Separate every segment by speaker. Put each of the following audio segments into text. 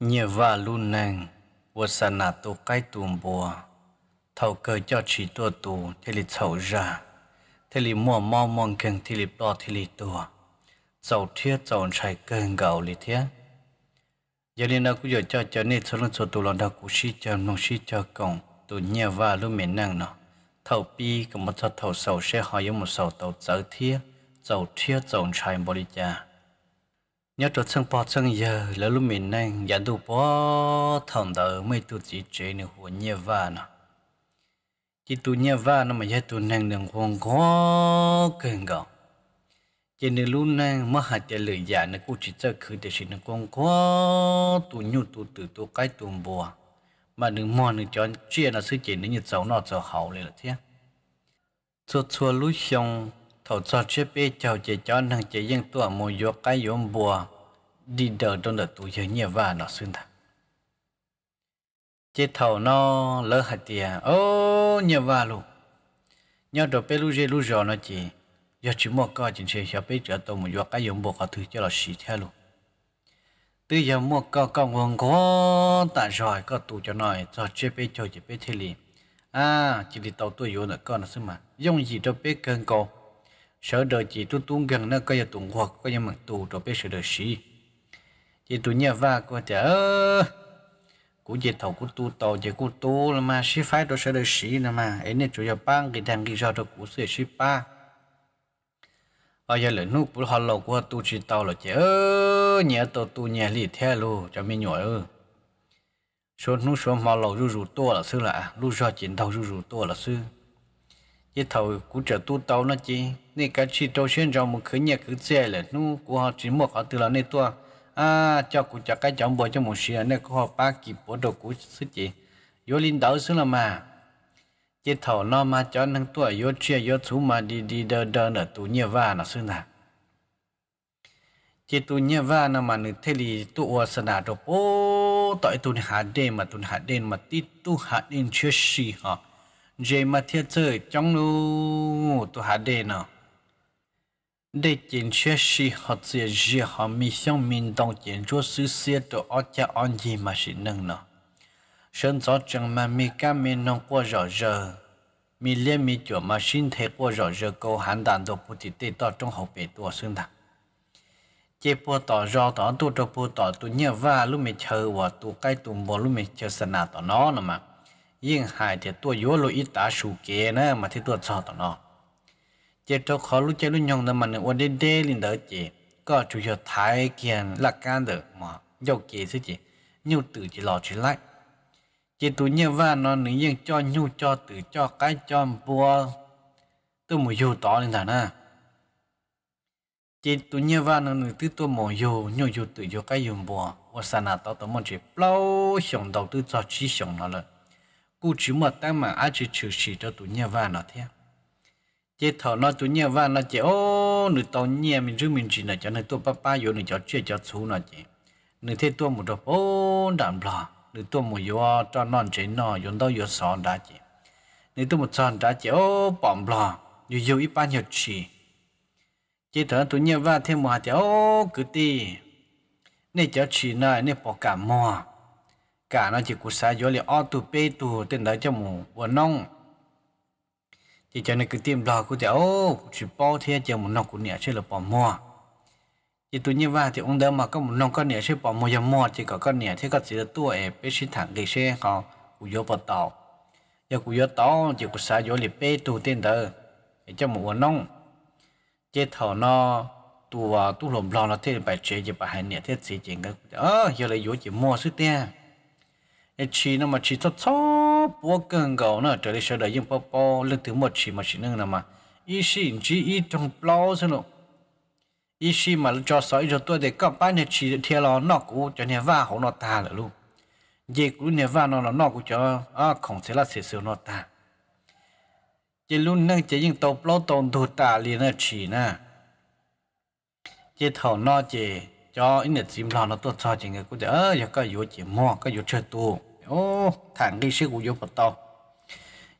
Speaker 1: nhờ và luôn nàng vô sa nà tu cái tùm bùa thầu cơ cho chỉ tua tù thì lì thầu ra thì lì mua mau mong cần thì lì bỏ thì lì tua dầu thiết dầu chạy cơn gạo lì thiết giờ nên nó cũng giờ cho cho nên số lượng cho tù lần đầu cũng xí cho nông xí cho cổng tù nhờ và luôn miền nàng nó thầu pi cầm một thầu sầu sẽ hỏi với một sầu tàu dở thiết dầu thiết dầu chạy bồi cha nhớ cho chân bò chân giờ là lúc mình nên giả đủ bó thằng đó mấy tụ chỉ chế nữa hồ nhẹ và nè chỉ tụ nhẹ và nó mà giả tụ nàng đừng hoàng khó cần gọn chỉ nên lúc nàng mà hạt tiền lợi giả nó cũng chỉ cho khứ để xin nó con khó tụ nhu tụ tử tụ cái tụ bùa mà đừng mò đừng cho chuyện là sự chỉ nó như cháu nó cháu hậu này là thế chua chua lúc xong thầu cho chế bê chào chế cho nàng chế yên tùa mùa yếu cái yếu bùa đi đầu trong đợt tuổi chơi nhẹ và nó xuyên thật chế thầu nó lỡ hạt tiền ô nhẹ và luôn nhớ đồ bê lu chế lu giò nó chỉ giờ chỉ mua coi chính chế cho bê trở tàu mùa yếu cái yếu bùa có thứ cho là xịt theo luôn từ giờ mua có con nguồn có tạ rồi có tù cho nó cho chế bê chơi chế bê thế liền à chỉ đi tàu tuổi yếm là con nó xứ mà dùng gì cho bê cơn cầu sợ đời chỉ tu tu gần nó coi giờ tuần hoặc coi giờ mặc tù rồi biết sự đời sĩ chỉ tu nhà va coi chở cú chỉ thầu cú tu tàu chỉ cú tu là mà sĩ phái đó sợ đời sĩ là mà ấy nên chủ yếu bang cái thằng kia do đó cú sửa sĩ ba ở giờ lửa nút cú họ lầu của tu chỉ tàu là chở nhà tàu tu nhà lì theo luôn cho mình nhỏ ư số nút số mò lầu rù rù to là sư là à, lúc do chiến thầu rù rù to là sư 一头古着都刀那只，那个去周旋着么可年可在了，侬古好只么好得了那多啊，叫古叫该讲不叫么事，那古好把几波的古自己有领导是了嘛，一头那嘛叫能多有吃有出嘛滴滴的的那都捏娃那是哪？chỉ tu nhớ và nó mà nữ thế li tu ở sơn đà đồ bố tại tu hạt đen mà tu hạt đen mà tít tu hạt đen chưa xì họ dễ mà thiệt sự trong nu tu hạ đề nọ. để chiến xe sĩ họ sẽ dễ họ mi xong mình đồng chiến chúa sư xe tổ ở cha on gì mà sĩ nâng nọ. sơn gió chẳng mà mi ca mi nông qua rõ rờ mi liên mi chỗ mà xin thế qua rõ rờ câu hán đàn đồ bù thị tê to trong học về tùa xương thẳng chế bộ tỏ rõ tỏ tu trò bùa tỏ tu nhờ và lúc mình chờ và tu cái tu bùa lúc mình chờ sân nà tỏ nó nọ mà yên hại thì tôi yếu lo ít tá sủ kế nữa mà thì tôi cho nó chế cho khó lúc chế lúc nhong nó mà nó ổn đê đê lên đỡ chế có chủ yếu thái kiện là can được mà dầu kế chứ chế nhiều tử chỉ lò chỉ lại chế tú như và nó nữ yên cho nhu cho tử cho cái cho bùa tôi một dù to linh thằng à chế tú như và nó nữ thứ tôi một dù nhu dù từ cho cái dùng bùa và sana tao tao một chế lâu xong đầu tư cho chỉ xong nó lên cụ chỉ một tăng mà ai chỉ chịu chỉ cho tụi nhà văn nó thế chế thọ nó tụi nhà văn nó chế ô nửa tàu nhà mình chứ mình chỉ là cho nửa tụi papa vô nửa cho chuyện cho chú nó chế nửa thế tụi một đợt ô đạm lò nửa tụi một vô cho non chế nó vô đâu vô sòn đã chế nửa tụi một sòn đã chế ô bỏm lò nhiều nhiều ít ba nhiêu chỉ chế thọ tụi nhà văn thêm một hạt chế ô cứ ti, nè cho chỉ này nè bỏ cả mò cả nó chỉ cú sa gió li auto tu pe tu tên đó cho mù và nong chỉ cho nên cứ tiêm đò cứ thế ô chỉ bao thế cho mù nong cũng nhẹ chơi là bỏ mua chỉ tôi như vậy thì ông đó mà có mù nong có nhẹ chơi bỏ mua giờ mua chỉ có có nhẹ thế có chỉ là tua em pe xin thẳng cái xe họ cú gió bỏ tàu giờ cú gió tàu chỉ cú sa gió li pe tu tên đó để cho mù và nông chỉ thầu nó tua à, tu lồng lò nó thế phải chơi chỉ phải hành nhẹ thế gì chỉ cái ờ giờ lại vô chỉ mua suốt tiền nên chỉ nó mà chỉ cho cho bố cần gấu nữa? trở lại sửa đấy, nhưng bố bố lên thứ một chỉ mà chỉ nâng nào mà ý xin chỉ ý trong bao xem lộ ý xin mà cho sói cho tôi để các bạn này chỉ theo nó nó cũng cho nhà vua hổ nó ta là luôn dì cũng nên va nó nó nó cũng cho à không sẽ là sẽ sửa nó ta chỉ luôn nâng chỉ những tàu bao tàu đồ ta liền là chỉ na, chỉ thầu nó chỉ cho ít nhất chim lo nó tốt cho chỉ người cũng thế ơ giờ có yếu chỉ mò có yếu chơi tu ô thằng đi sức của yếu bắt tao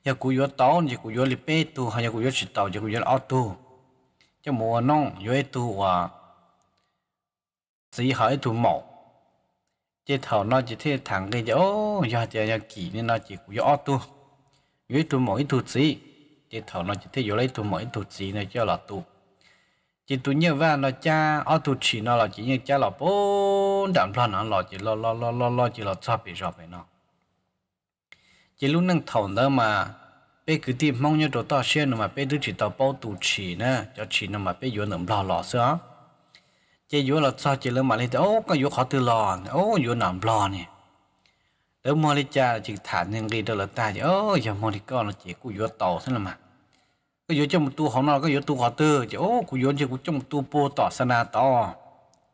Speaker 1: giờ cũng yếu tao giờ cũng yếu lipe tu hay giờ cũng yếu chỉ tao giờ cũng yếu ao tu cho mùa nong yếu tu và sĩ hỏi tu mỏ chế thầu nó chỉ thế thằng cái ô giờ giờ giờ kỳ nên nó chỉ cũng yếu ao tu yếu tu mỏ ít tu sĩ chế thầu nó chỉ thế yếu lấy tu mỏ ít tu sĩ này cho là tu จิตุเนี่ยว่าเราจะเอาตุฉีนเราจิตเนี่ยจะเราปนดันพลันเราจิตเราเราเราเราจิตเราชอบไปชอบไปเนาะจิตลุนั่งถอนเดิมมาไปคือที่มองเนีตัวต่อเสื่อหนึ่งมาไปดูจิตเราปนตุฉีนะจะฉีนหนึ่มาไปอยู่หนึ่งหลานเราเสียจิตอยู่เราชอบจิตเรามาเลยแต่โอ้ก็อยู่ขอตื่นรอน โอ้อยู่หนึ่งพลานเนี่ยแล้วโมลิจ่าจิตฐานยังรีดเดลตายจิตโอ้ย่ามอลิก็เราจิตกูอยู่โตใช่ไหมมาก็อยู่จะมุตัวของเราก็อยู่ตัวขอเตอร์จะโอ้กูย้อนจะกูจะมุตัวโปต่อสนาต่อ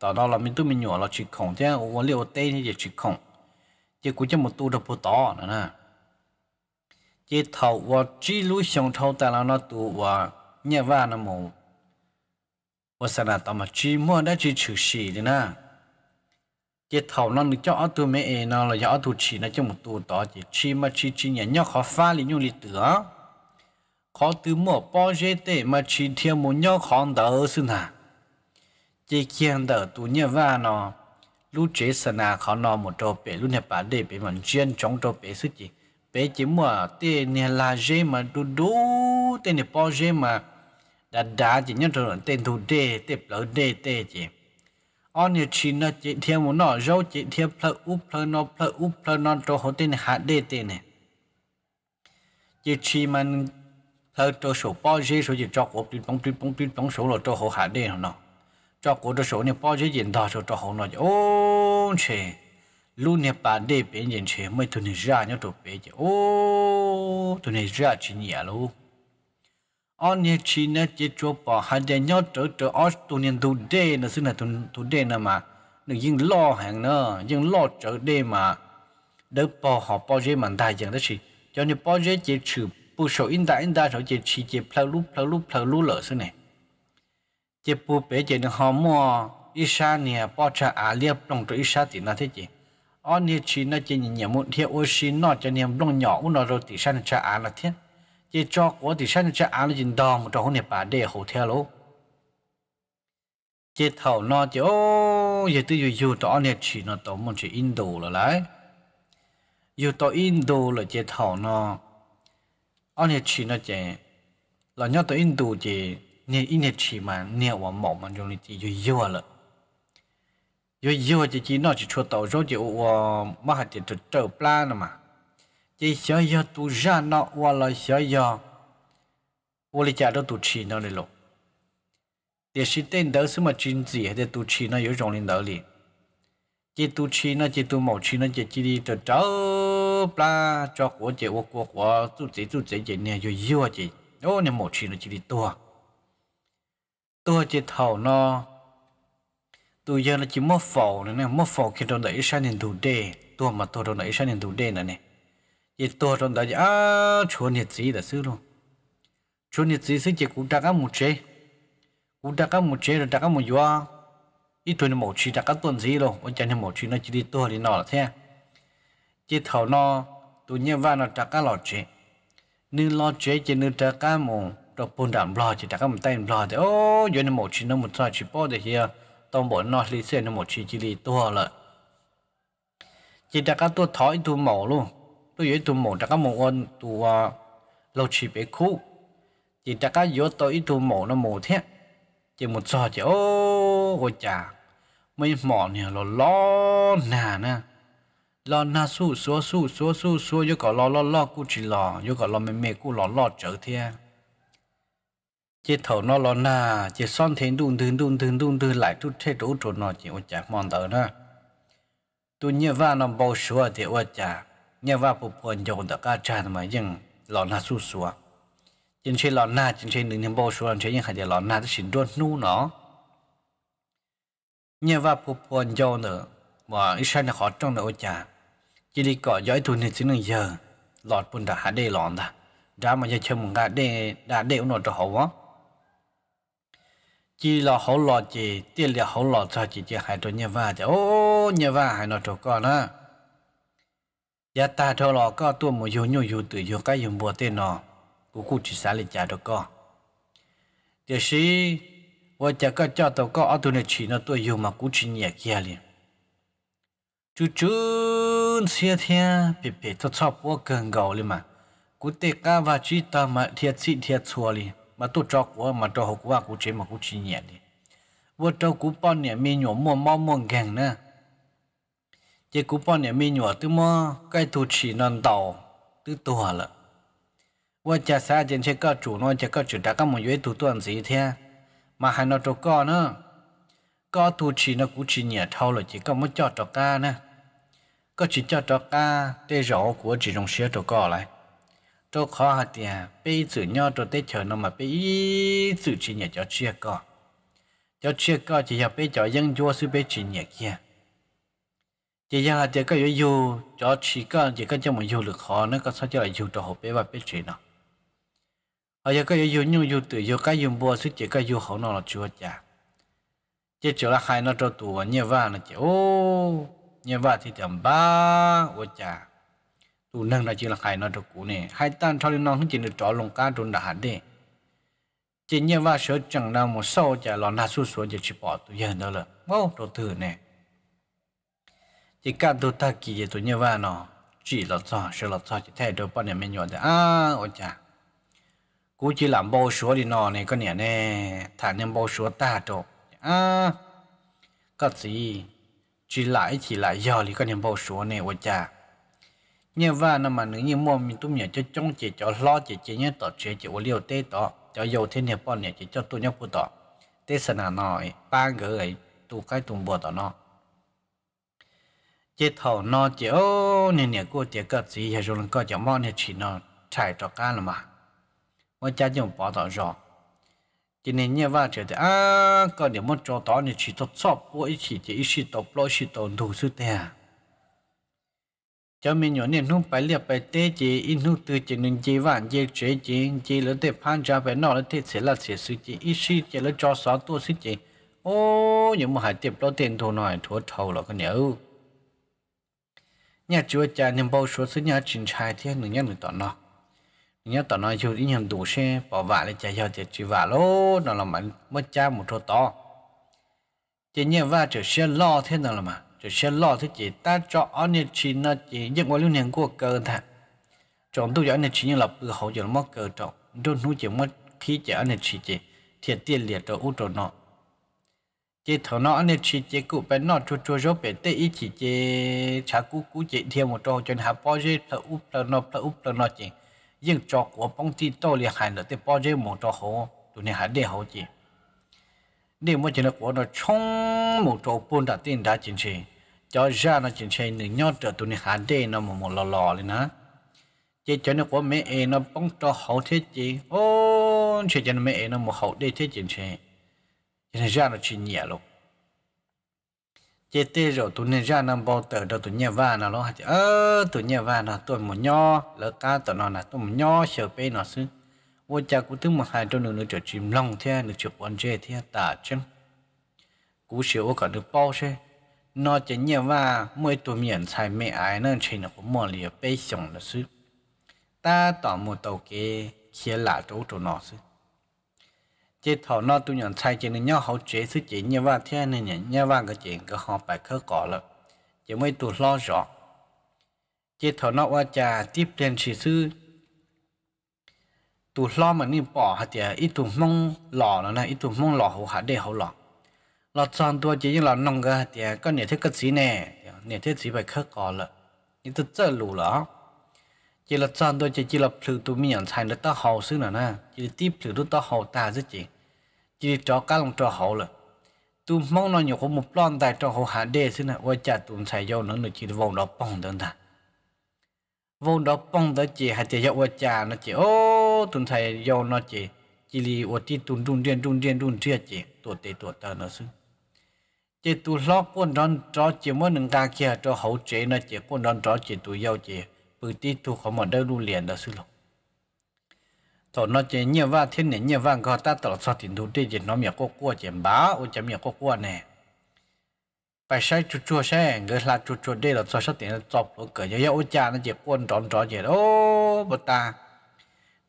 Speaker 1: ต่อเราเราไม่ตัวมีหนวดเราฉีกของแจ้งวันเรียวเต้ที่จะฉีกของจะกูจะมุตัวดับโปต่อนะนะจะเท่าว่าจีรู้ชงเท่าแต่เราเนาะตัวว่าเนี่ยว่านะมูวาสนาต่อมาจีมั่วได้จีฉือฉีเลยนะจะเท่านั้นจะเอาตัวไม่เองเราจะเอาตัวฉีนะจะมุตัวต่อจะชีมาชีจีเนี่ยเนี่ยขอฟ้าลิยุ่งลิเตือ khó từ mỏ bao giờ để mà chỉ thiếu một nhau khóng đỡ xin hả chỉ kiên đỡ tụ nhẹ và nó lúc chế sân à khó nó một trò bể lúc nhập bà để bể mình chuyên trong trò bể sức gì bể chỉ mà tệ nhà là gì mà đủ đủ tệ nè bao giờ mà đã đã chỉ nhớ trò tên thủ đề tệ lỡ đề tệ chỉ on your chin nó chỉ thiếu một nó rau chỉ thiếu plơ úp plơ nó plơ úp plơ nó cho họ tên hạ đề tệ này, chỉ chỉ mình thơ cho số bao giờ số gì cho cổ tin bóng tin bóng số là cho họ hạ đê nó cho cổ số này bao giờ gì đó số cho họ nó ô chê luôn nè bà đê bên nhìn chê mấy tụi này ra nhớ tụi bé chê ô tụi này chỉ nhẹ luôn on nè chỉ nè chỉ cho bà hạ đê nhớ trở trở ở tụi này tụi đê nó xưng là tụi tụi đê nè mà đừng lo hàng nữa dừng lo trở đê mà đỡ bỏ họ bao giờ mà đại dạng đó chỉ cho nên bao giờ chỉ chụp bù sổ in ta in ta sổ chế chỉ chế plau lu plau lu plau lu lỡ xí này chế bù bé chế nó họ mua ít xa nè bỏ cha à liệp lòng cho ít xa thì nó thế chế ở nè chỉ nó chế nhìn nhận một thiệt ô xí nó cho niệm lòng nhỏ u nó rồi thì xa cha à là thế chế cho của thì xa cha à là chính đòn một trong nè bà để hồ theo lỗ chế thầu nó chế ô giờ tôi dù dù tỏ nè chỉ nó tỏ một chỉ in đồ là lại dù tỏ in đồ là chế thầu nó ăn nhà chỉ nó chỉ là nhớ tới Ấn Độ chỉ nhà ít nhà mà nhà vào mồm mà trong này chỉ nhiều nhiều là nhiều nhiều chỉ chỉ nó chỉ cho tàu rồi chỉ ở mà hạt chỉ trở trở plan mà chỉ sợ giờ tu ra nó hoặc là sợ giờ vô lý trả đó tu chỉ nó này luôn thì sự tên đó sự mà chính gì hay tu chỉ nó có trong linh đạo liền chỉ tu chỉ nó chỉ tu mẫu chỉ nó chỉ chỉ đi trở trở ô bà cho của chị ô của của chú chị chú chị chị nè rồi yêu chị ô nè một chuyện là chị đi tua tua chị thầu nó tôi giờ là chỉ mất phổ nữa nè mất phổ khi trong đấy sang nền thủ đề tua mà tua trong đấy sang nền thủ đề nữa nè chị tua trong đấy à chúa nhiệt gì là xứ luôn chúa nhiệt gì xứ chị cũng đã có một chế cũng đã có một chế rồi đã có một doa ít tuổi nó một chi đã có tuần gì rồi ông cha nó một chi nó chỉ đi tua đi nọ là thế à? จีเท่านอตัวเนี้ยว่าเราจะก้าหลอดเจี๋ยนึ่งหลอดเจี๋ยจีนึ่งจะก้ามองตัวปูนดำหลอดจีจะก้ามันเต้นหลอดเดี๋ยวโอ้ยนย่ใหมดชีน้ำหมดซอยชิบอป้เดี๋ยวต้องบอกนอสลีเซ่ในหมดชีจีรีตัวเลยจีจะก้าตัวถอยตัวหมอลุตัวใหญ่ตัวหมอจะก้าหมออันตัวเราชีไปคู่จีจะก้าโยตัวอีตัวหมูอน่ำหมดเทียจีหมดซอยจโอ้โหจ้าไม่หมอเนี่ยเราล้อหนานะ lo na su số su số su số yêu cầu lo lo lo cụ chỉ lo yêu có lo mềm mềm cụ lo lo trở thế chỉ thầu nó lo na chỉ son thế đun đun đun đun đun đun lại chút thế đủ chỗ nó chỉ ôi chả mòn tờ nữa tu nhớ va nó bao số thì ôi chả nhớ va phụ phụ nhiều đã ca cha mà nhưng lo na su số chính chỉ lo na chính chỉ đừng thêm bao số chính nhưng hãy để lo na thì xin đốt nu nó nhớ va phụ phụ nhiều nữa mà ít sai nó khó trong nó ôi chả chỉ đi cọ giỏi thu nên xứng năng giờ lọt bún đã đê lọn đã, ra mà giờ chơi mừng gà đê đã đê ông nội cho họ quá chỉ là họ lọt chỉ tiền là họ lọt sao chỉ chỉ hai tôi nhà vợ chứ ô nhà vợ hai nội cho con á giờ ta cho lọ có tôi một yêu nhau yêu tự yêu cái dùng bùa tên nó của cụ chỉ xả lên trả cho con điều gì vợ chả có cho tôi có ở tôi này chỉ nó tôi yêu mà cụ chỉ nhẹ kia liền chú chú cơn xe thea bị bị cho chọc quá gần gầu liền mà cú tê cá và chỉ ta mà thiệt xịn thiệt xua liền mà tôi cho quá mà cho học quá cú chế mà cú chỉ nhẹ đi vừa cho cú bọn nhẹ mi nhổ mua mau mua gàng nè chỉ cú bọn nhẹ mi nhổ tôi mua, cái tu chỉ non tàu từ tua lợ vừa cha xa trên xe cơ chủ nó chơi cơ chủ đã có một yếu tu tuần gì thế mà hai nó trâu con nữa có tu chỉ nó cú chỉ nhẹ thâu rồi chỉ có một chọt trọc ca nè ก็ชิจอดกาได้รอกัวจีรงเสียตัวก่อเลยตัวข้อหาเดียไปสื่อย่อตัวเตเชิญนมาไปสื่อชิเนี่ยจะเชื่อก่อจะเชื่อก่อจะอยากไปจ่อยังยัวซื้อไปชิเนี่ยเกี้ยจะยังอาจจะก็อยู่อยู่จ่อชีก็จะก็จะมาอยู่หรือขอนั่นก็สักจะอยู่ตัวหอบไปว่าไปชิเนาะเอาจะก็อยู่อยู่อยู่อยู่ตื่นอยู่ก็อยู่บัวซื้อจะก็อยู่เขานอนชัวจ้ะจะเจอละใครนอนตัวตัวเนี่ยว่านะเจ้า nhà vợ thì thầm ba ô cha tu nâng đã chỉ là khai nó được cũ nè hai tan thao lên nó không chỉ được trọ lồng cá trốn đã hẳn đi chỉ nhà vợ sợ chẳng nào một sau chả lo đã xuống xuống giờ chỉ bỏ tu yên đó là mau đồ thừa nè chỉ cả đồ ta kỳ gì tu nhà vợ nó chỉ là cho sợ là cho chỉ thay đồ bao nhiêu mấy nhỏ đấy à ô cha cú chỉ làm bao số đi nọ này con nè nè thằng nên bao số ta trộn à các gì chỉ lại chỉ lại giờ thì có niềm bao số này ôi cha như vậy nó mà nếu như mua mình tụi mình cho trông chỉ cho lo chỉ chỉ nhé tỏ chế chỉ liều tê tỏ cho dầu thế này bao này chỉ cho tụi nhau phụ tỏ tê sân hà nội ba người tụ cái tụm bùa tỏ nó chế thầu nó chỉ ô nè nè cô chế cất gì hay rồi nó có chế món chỉ nó chạy cho cá là mà ôi cha chồng bỏ tỏ rồi cho nên nhà vợ chờ thì à có điều một chỗ đó thì chỉ tốt sót của ít chỉ chỉ ít chỉ tốt lo chỉ tốt đủ sự thế à cho mình nhớ nên không phải liệp phải tê chỉ in hút từ chỉ nên chỉ vạn chỉ chế chỉ chỉ lớn thế phan ra phải nọ lớn thế sẽ là sẽ sự chỉ ít chỉ chỉ lớn cho sáu tuổi sự chỉ ô nhưng mà hãy tiếp lo tiền thua nói thua thầu là cái nhớ nhà chúa cha nên bao số sự nhà chính trai thiên nữa nhà người tọt nó nhớ tao nói chú đi nhầm đủ xe bỏ vạ lên chạy vào thì chỉ vạ lô nó là mà mất cha một chỗ to chỉ nhớ vạ chỗ xe lo thế nào là mà chỗ xe lo thế chỉ ta cho anh nhớ chỉ nó chỉ những cái lưu niệm của cơ thà chọn tôi giờ anh chỉ những là bự hậu nó mất cơ trọng đôi núi chỉ mất khí chỉ anh chỉ chỉ thiệt tiền liệt cho út cho nó chỉ thầu nó anh chỉ chỉ cụ bên nó chua chua cho bên tê ý chỉ chỉ chả cụ cụ chỉ thêm một chỗ cho hà bao giờ thợ úp là nó thợ úp là nó chỉ ยิ่งจอกหัวป้องที่โตเลียหายเหนือเตปอเจมงจอโหตัวนี้หายเดียวจีนี่มันจะนักหัวเราชงมงจอปุ่นตัดตีนได้จริงจริงจอจ้านะจริงจริงหนึ่งยอดเจอตัวนี้หายเดียวนะมงมงหล่อๆเลยนะเจ๊เจ้านักหัวไม่เอ็นะป้องจอโหเทจีโอ้เชื่อใจไม่เอ็นะมงเขาได้เทจริงจริงจริงจ้านะจริงเนี่ยลูก chế tê rồi tụi nên ra năm bao tờ đâu tụi nhà vàng nó lo chứ ơ tụi nhà vàng nó tụi một nho lỡ cá tụi nó là tụi một nho sợ pe nó xứ vô cha cũng thứ một hai trong đường nước trở chìm lòng thế nước chụp quan chế thế tả chân cú xíu cả được bao xe nó chỉ nhà vàng mỗi tụi miền xài mẹ ai nên chỉ nó cũng mò lìa pe sòng nó xứ ta tỏ một tàu kia kia là chỗ tụi nó xứ จีทอนอตุยันใช้เจนี่ยเขาเจสุจีเนี่ยว่าเท่านี้เนี่ยเนี่ยว่าก็เจก็หอบไปเขาก่อแล้จะไม่ตัวล้อจอจีทอนอว่าจะทีพเรียนชีซื้อตัวล้อมันนี่ปอฮะเดียอีตุวมงหล่อแล้วนะอีตุวมงหล่อหูหาเด้เขาหล่อหล่อจอนตัวเจยังเราหนงก็เดียก็เนี่ยเท่ากัสีแน่เนี่ยเท่าสีไปเขาก่อแล้วนี่ตัวเจ้าหลูเหรอจีเราจองตัวเจจีเราผือตัวมีอย่างใช้แล้วต้องหอบซื้อหน่อยนะจีตีผือตัวต้องหอบตาซะจง chỉ cho cá lòng cho hậu là tu mong nó nhiều có một lon tại cho hậu hạ đề xin là qua cha tụm xài dâu nữa nó chỉ vòng đó bông đơn ta vòng đó bông đó chỉ hạ tiền dâu qua cha nó chỉ ô tụm xài dâu nó chỉ chỉ li ô ti tụm tụm điện tụm điện tụm chia chỉ tuột tê tuột tờ nó xứ chỉ tu lo quân đón cho chỉ mỗi nâng ta kia cho hậu chế nó chỉ quân đón cho chỉ tu dâu chỉ bự ti tu không mà đâu luôn liền đó xứ lòng tổ nó chế nhiều va thiên nhiên nhiều va có ta tổ cho tiền thu đi nó miệng có cua chém bá ô chỉ miệng có cua nè phải sai chua chua sai người là chua chua đi là cho số tiền chọc nó cởi cho ô cha nó chỉ quân tròn tròn chỉ ô bớt ta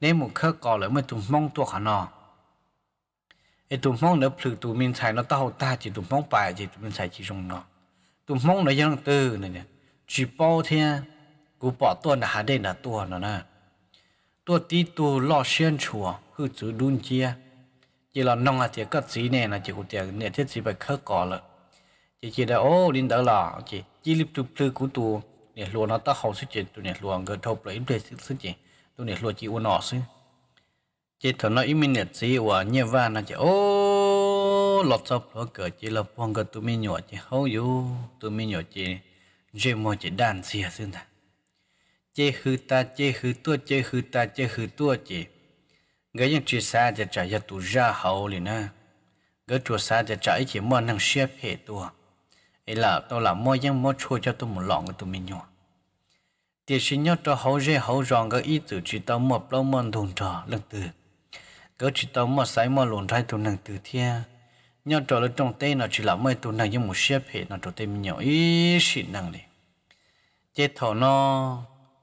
Speaker 1: nếu một khơ cò lại mới tụm mong tua khả nọ ai tụm mong nữa phử tụm mình xài nó tao ta chỉ tụm mong bài chỉ tụm mình chỉ dùng nó tụm mong nó dân từ này chỉ bao thiên cú bỏ tuần là hà đây là tuần nó nè ตัวตีตัวล่อเชียนชัวคือจืดุนเจียจีเราน้องอาเจียก็สีเนี่ยนะจีกูเจียเนี่ยเทศสีไปเคาะก่อนเลยจีจีได้โอ้ลินเดอร์ล่ะจีจีริบตุบลือกูตัวเนี่ยรัวน้าตาเขาสิจีตัวเนี่ยรัวเงินทบเลยอิมเพลสิจีตัวเนี่ยรัวจีอุนอสิจีถอนน้อยอิมินเนี่ยสีว่าเนี่ยว่านะจีโอ้หลอดซับหลอดเกิดจีเราพวงกับตัวมีหนวดจีเขาอยู่ตัวมีหนวดจีเจมอจีด้านเสียซึ่งนะ chế hư ta chế hư tua chế hư ta chế hư tua chế cái những chuyện xa จะ trả cho tu ra hậu liền na cái chuyện xa จะ trả chỉ mua năng xếp hệ tua ấy là tao là mua những mua chua cho tụi một lọn của tụi mình nhọ tiền sinh nhất cho hậu dễ hậu rong cái ý tử chỉ tao mua lâu mua thùng trò lần từ cái chỉ tao mua sái mua lộn thay tụi năng từ thiên nhau trò là trong tay nó chỉ là mấy tụi năng những một xếp hệ nó trò tay mình nhọ ý xịn năng liền chết thọ nó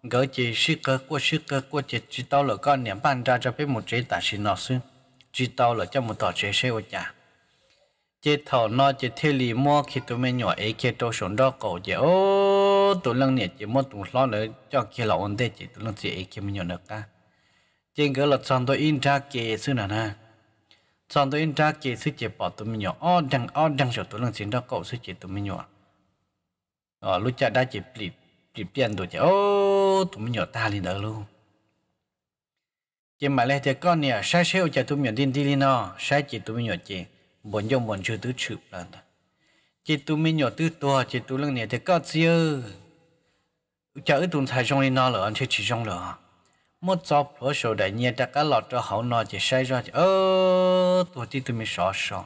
Speaker 1: gỡ chỉ sư cơ của sư cơ của chỉ chỉ tao là con niệm ban ra cho biết một chế tả xin nó sư chỉ tao là cho một tổ chế xe của nhà chế thảo nó chế thế lì mua khi tụi mình nhỏ ấy kia tôi xuống đó cổ chế ô tụi lăng nhiệt chế mua tụi lo nữa cho kia là ổn định chế tụi lăng chế ấy kia mình nhỏ được cả chế gỡ là xong tôi in ra kia sư nào nè xong tôi in ra kia sư chế bỏ tụi mình nhỏ ô đằng ô đằng chỗ tụi lăng chế đó cổ sư chế tụi mình nhỏ ở ờ, lúc chạy đã chế plip chỉ biến tụi cháu tụi mình nhỏ ta lên đó luôn Chém mà lấy thì con nè sai sẹo cho tụi mình tin đi lên nó sai chỉ tụi mình nhỏ chỉ bọn dông bọn chưa tứ chụp lần chỉ tụi mình nhỏ tứ to chỉ tụi lần nè thì có gì chả ít tụi thay trong đi nó là anh chơi chỉ trong là một chọc lúa sầu đại nhiên đã cả lọt cho hậu nó chỉ sai ra ô, ơ tụi chỉ tụi mình sợ sợ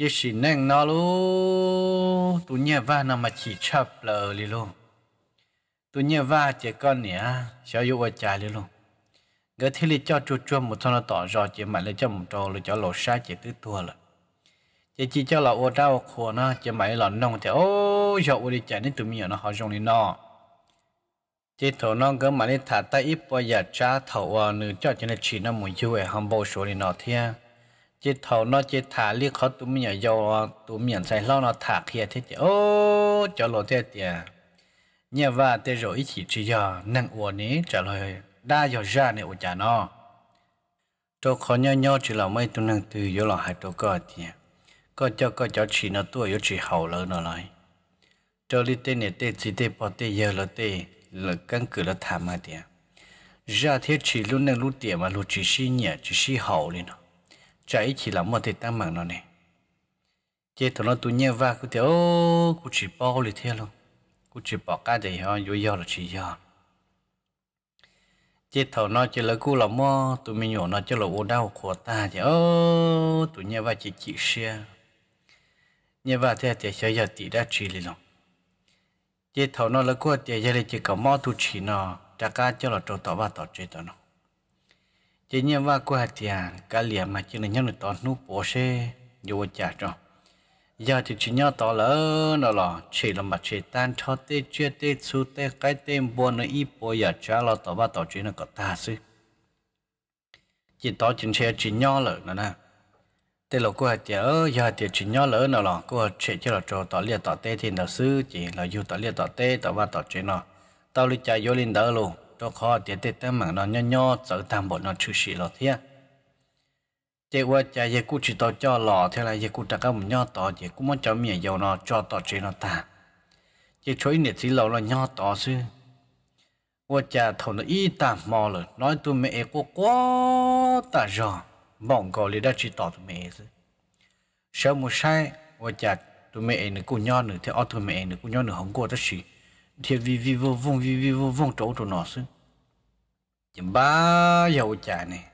Speaker 1: ยี่สินงนาลูตุเนียว่านามาฉีชับเลยลิลูตุเนียว่าเจก้อนเนี่ยชายุวจาลิลูเกิดที่ลิจอจุดจวมมุทนต่อรอเจมันเลยจอมุโตเลยจอโลชาเจตื้อตัวเลยเจจีเจ้าเราโอด้าโคนะเจไหมหล่อนน้องเจโอ้ชาวอุดิจานี่ตุมีอยู่นะเขาจงนี่นอเจโถน้องก็มาในถาตาอิปวายาจ้าเถาวานือจอดจะในฉีน้ำมือช่วยฮัมโบชัวนี่นอเทียจิตเ่านอะจิตถาเรียกเขาตุ้มเหนียยอตุ้มเหนียนใส่เล่านอะถาเคียที่จะโอ้จะหลอเจเตียเนี่ยว่าเตโรอิจิจิยานั่งอวนี้จะเลยได้ยอจาในอุจานอตัวขอน่อย่อจีเราไม่ตัวนั่งตือยอหลอหายตก็เตียก็เจ้าก็เจ้าฉีนตัวยอฉีเห่าเลยนอะเลยเจ้าลิเตเนี่ยเตจิเตปอเตเยอะละเตหลังกังกือละถามมาเตียจาเทียฉีลุ่นนั่งลุ่เตียมาลุ่จีชีเนี่ยจีชีเห่าเลยเนาะ chạy chỉ là một thịt tăng mạng nó này chết thằng nó tu nhau va cứ thế ô cứ chỉ bỏ lì thế luôn cứ chỉ bỏ cá để ho vô do là chỉ do chết thằng nó chỉ là cứ là mơ, tu mình nhỏ nó chỉ là u đau khổ ta chứ ô tu nhau va chỉ chỉ xe nhau va thế thì sẽ giờ tỷ đã chỉ lì luôn chết thằng nó là cứ thế giờ chỉ có mò tu chỉ nó trả cá cho là trâu tỏ ba tỏ chết tao nó chỉ nhớ và qua tiàng cả liền mà chỉ là nhớ được tao núp bò xe vô chả cho giờ thì chỉ nhớ to lớn đó là chỉ là mà chỉ tan cho tê chia tê su tê cái tên buồn nó ít bố giờ cha là tao bắt tao chỉ là có ta xứ chỉ tao chỉ xe chỉ nhớ lớn nữa nè tê lộc qua ở giờ thì chỉ nhớ lớn đó là qua chỉ cho là cho tao liền tao tê thì nó xứ chỉ là dù tao liền tao tê tao bắt tao chỉ nó tao lấy chạy vô lên đỡ luôn đó khó để để tâm mạng nó nhỏ nhỏ trở thành bộ nó chú sĩ lọ thế chế qua cha ye cú chỉ tao cho lọ thế là ye cú ta các một nhỏ to ye cú muốn cho miệng dầu nó cho to chế nó ta chế chối nhiệt sĩ lọ là nhỏ to chứ Quá cha thầu nó ít ta mò rồi nói tôi mẹ cô quá ta rõ mong gọi là đã chỉ tỏ tụi mẹ chứ sau một sai quá cha tụi mẹ nó cũng nhỏ nữa thế ở tụi mẹ nó cũng nhỏ nữa không có tất gì thiệt vì vì vô vùng vì vì vô vùng chỗ chỗ nó xứ, chấm ba giàu chả này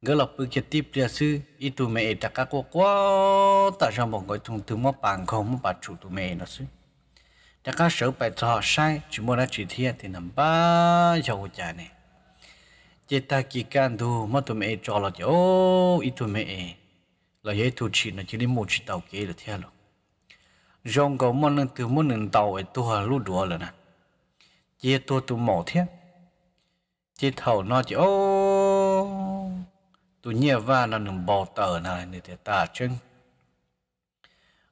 Speaker 1: ngỡ lọc bự kia tiếp địa xứ, ít tụi mẹ đặt các cô quá ta ra một người thùng từ mà bàn không mà bà chủ tụi mẹ nó xứ, đặt các sở bài trò sai chỉ mua ra chỉ thiệt thì nằm ba giàu chả này chế ta kỳ can thu mà tụi mẹ cho là chỗ ít tụi mẹ là dễ thu chỉ nó chỉ đi một chỉ tàu kia là thiệt rồi rong cầu môn nâng từ môn nâng tàu ấy tu hà lú đùa rồi nè chia tu tu mổ thiết oh. chia thầu nó chỉ ô tu nhẹ va nó nâng bò tờ này nửa thế ta chân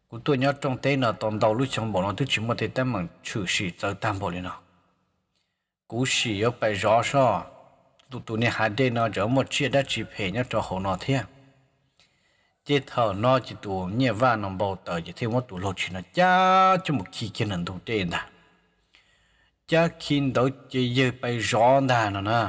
Speaker 1: cũng tôi nhớ trong tay nó toàn đầu lúc trong bộ nó thứ chỉ một thế tâm bằng chủ sĩ tới tam bộ lên nó cú sĩ ở bài rõ so tụ tụ này hai đây nó chỉ một chia đã chỉ phải nhớ cho hồ nó thiệt chế thở nó chỉ tụ nhẹ và nó bầu tờ chỉ thêm một tụ lộ chỉ nó cha cho một khi kia nền tụ trên đã cha khi đó chỉ giờ bay gió đã nó nè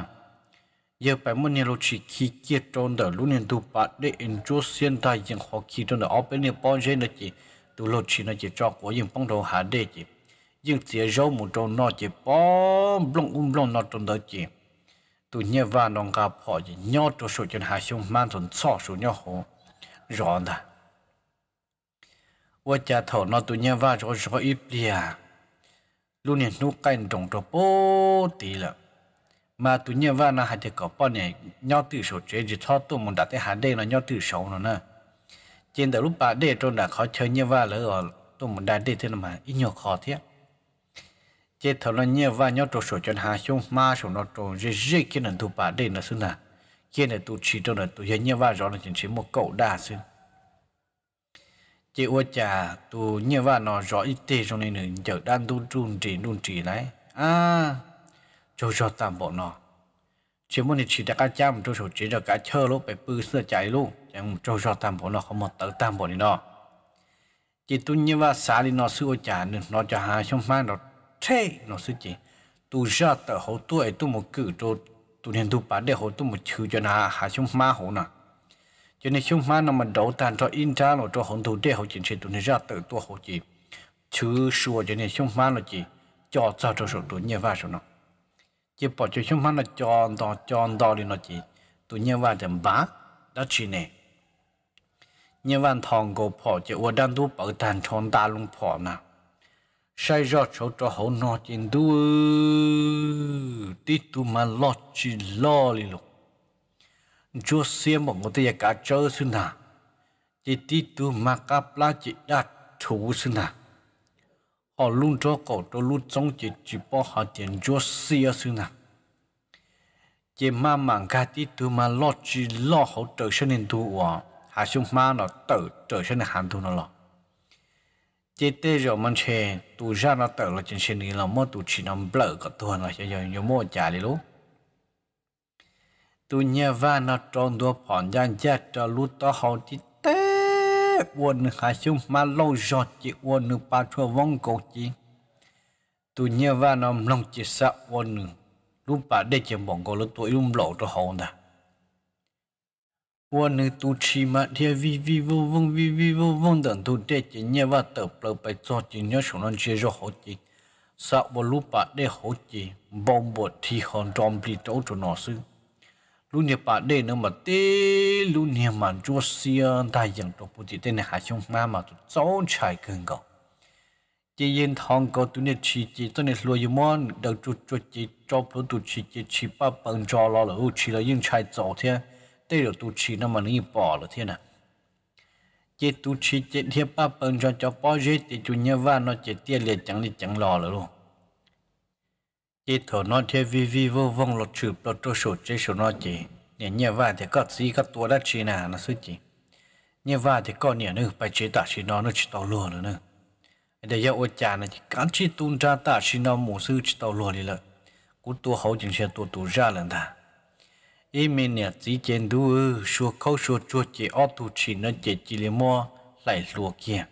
Speaker 1: giờ bay muốn nhẹ lộ chỉ khi kia trôn đỡ lúc nền tụ bắt để in chỗ xuyên ta những khó khi trôn đỡ ở bên này bao giờ nó chỉ tụ lộ chỉ nó chỉ cho của những phong đồ hạ để chỉ những chế rõ một trôn nó chỉ bao blong um blong nó trôn đỡ chỉ tụ nhẹ và nó gặp họ chỉ nhau cho số chân hạ xuống mang tồn xỏ số nhau hồ rõ mà tụi nhân văn nó hay thì có bao nhiêu nhau từ số chế chỉ thoát tụi mình đã thấy hà đây là nhau từ số nữa nè trên từ lúc bà đây trong đã khó chơi nhân văn lỡ ở tụi mình đã đây thế mà ít nhiều khó thế chế thầu nó nhân văn nhau trong số chuyện hà xuống mà số nó trong dễ dễ cái nền tụi bà đây là xưa nào chia này tụ chỉ trong này tụ hiện như vậy rồi là chỉ chỉ một cậu đa xí chị ua chả tụ như vậy nó rõ ít thế cho nên nữa giờ đang tu trun trì trun trì đấy à cho cho tạm bộ nó chỉ muốn chỉ đặt cá chăm cho số chỉ được cá chơ luôn phải bự sơ chạy luôn chẳng cho cho tạm bộ nó không một tờ tạm bộ này nó chỉ tu như vậy xả đi nó sửa chả nữa nó cho hà trong mang nó thế nó sửa chị tôi ra tờ hậu tuổi tôi một cử rồi tụi nên tụ bà để hồ tụ một chữ cho na hà chúng má hồ nà cho nên chúng má nó mà đầu tan cho in ra nó cho hồn tụ để hồ chính sự tụi nên ra tự tụ hồ chỉ chữ sửa cho nên chúng má nó chỉ cho cho cho số tụi nhẹ vả số nó chỉ bỏ cho chúng má nó cho đo cho đo đi nó chỉ tụi nhẹ vả chẳng bá đã chỉ nè nhẹ vả thằng cổ phò chỉ ở đan tụ bảo tàn tròn ta luôn phò nào sai ra chỗ cho hậu nọ trên đu đi tu mà lo chỉ lo li lục chúa xem một người ta cả chơi xin à chỉ đi tu mà cả pla chỉ đã thủ xin à họ luôn cho cổ cho luôn trong chỉ chỉ bỏ họ tiền chúa xem xin à chỉ mà mang cả đi tu mà lo chỉ lo hậu trở nên tu à hà chúng ma nó tự trở nên hàng tu nó lo chế tê rồi mình chè tù ra nó tự là trên xin là mua tù chỉ nằm bỡ cả tuần là giờ nhiều mua trả đi luôn tù nhà và nó trong đua phòn gian chết cho lút to hậu chỉ tê buồn khá xuống mà lâu giọt chỉ buồn nước ba chua vong cổ chỉ tù nhà và nó lòng chỉ sợ buồn lúc ba để chỉ bọn cô lúc tuổi lúc lộ cho hậu ta 我能多吃嘛？天微微嗡嗡微微嗡嗡的，都带进你娃头不被抓进你手上接着好几，啥不路把的好几，帮我提行装备找着老师。lúc này bà đây nó mà tê lúc này mà chúa xiên ta dần đồ bù tê này hạ xuống ma mà tụi cháu chạy gần gọ chỉ yên thong có tụi này chỉ chỉ tụi này lùi mòn đầu chúa chúa chỉ cho bố tụi chỉ chỉ chỉ ba bằng cho lo là chỉ là yên chạy 走天 tê rồi tu chi nó mà nó bỏ rồi thế nào chết tu chi chết thiếp ba bần cho cho bao giết thì chủ nhà và nó chết tiền liệt chẳng liệt chẳng lo rồi luôn chết thở nó thiếp vi vi vô vong lọt chụp lọt trôi sổ chết sổ nó chỉ nhà nhà và thì có gì có tua đã chi nào nó suy chỉ nhà và thì có nhà nữa phải chế tạo chi nó nó chỉ tàu luôn rồi nữa để giờ ôi cha này cán chi tuôn ra ta chi nó mổ sư chỉ tàu luôn đi lợ cú tua hậu chính xe tua tu ra lần ta ý mình nè, chỉ chén đủ số câu số xua chỉ ở tu chỉ nó chỉ chỉ liền mua lại lùa kia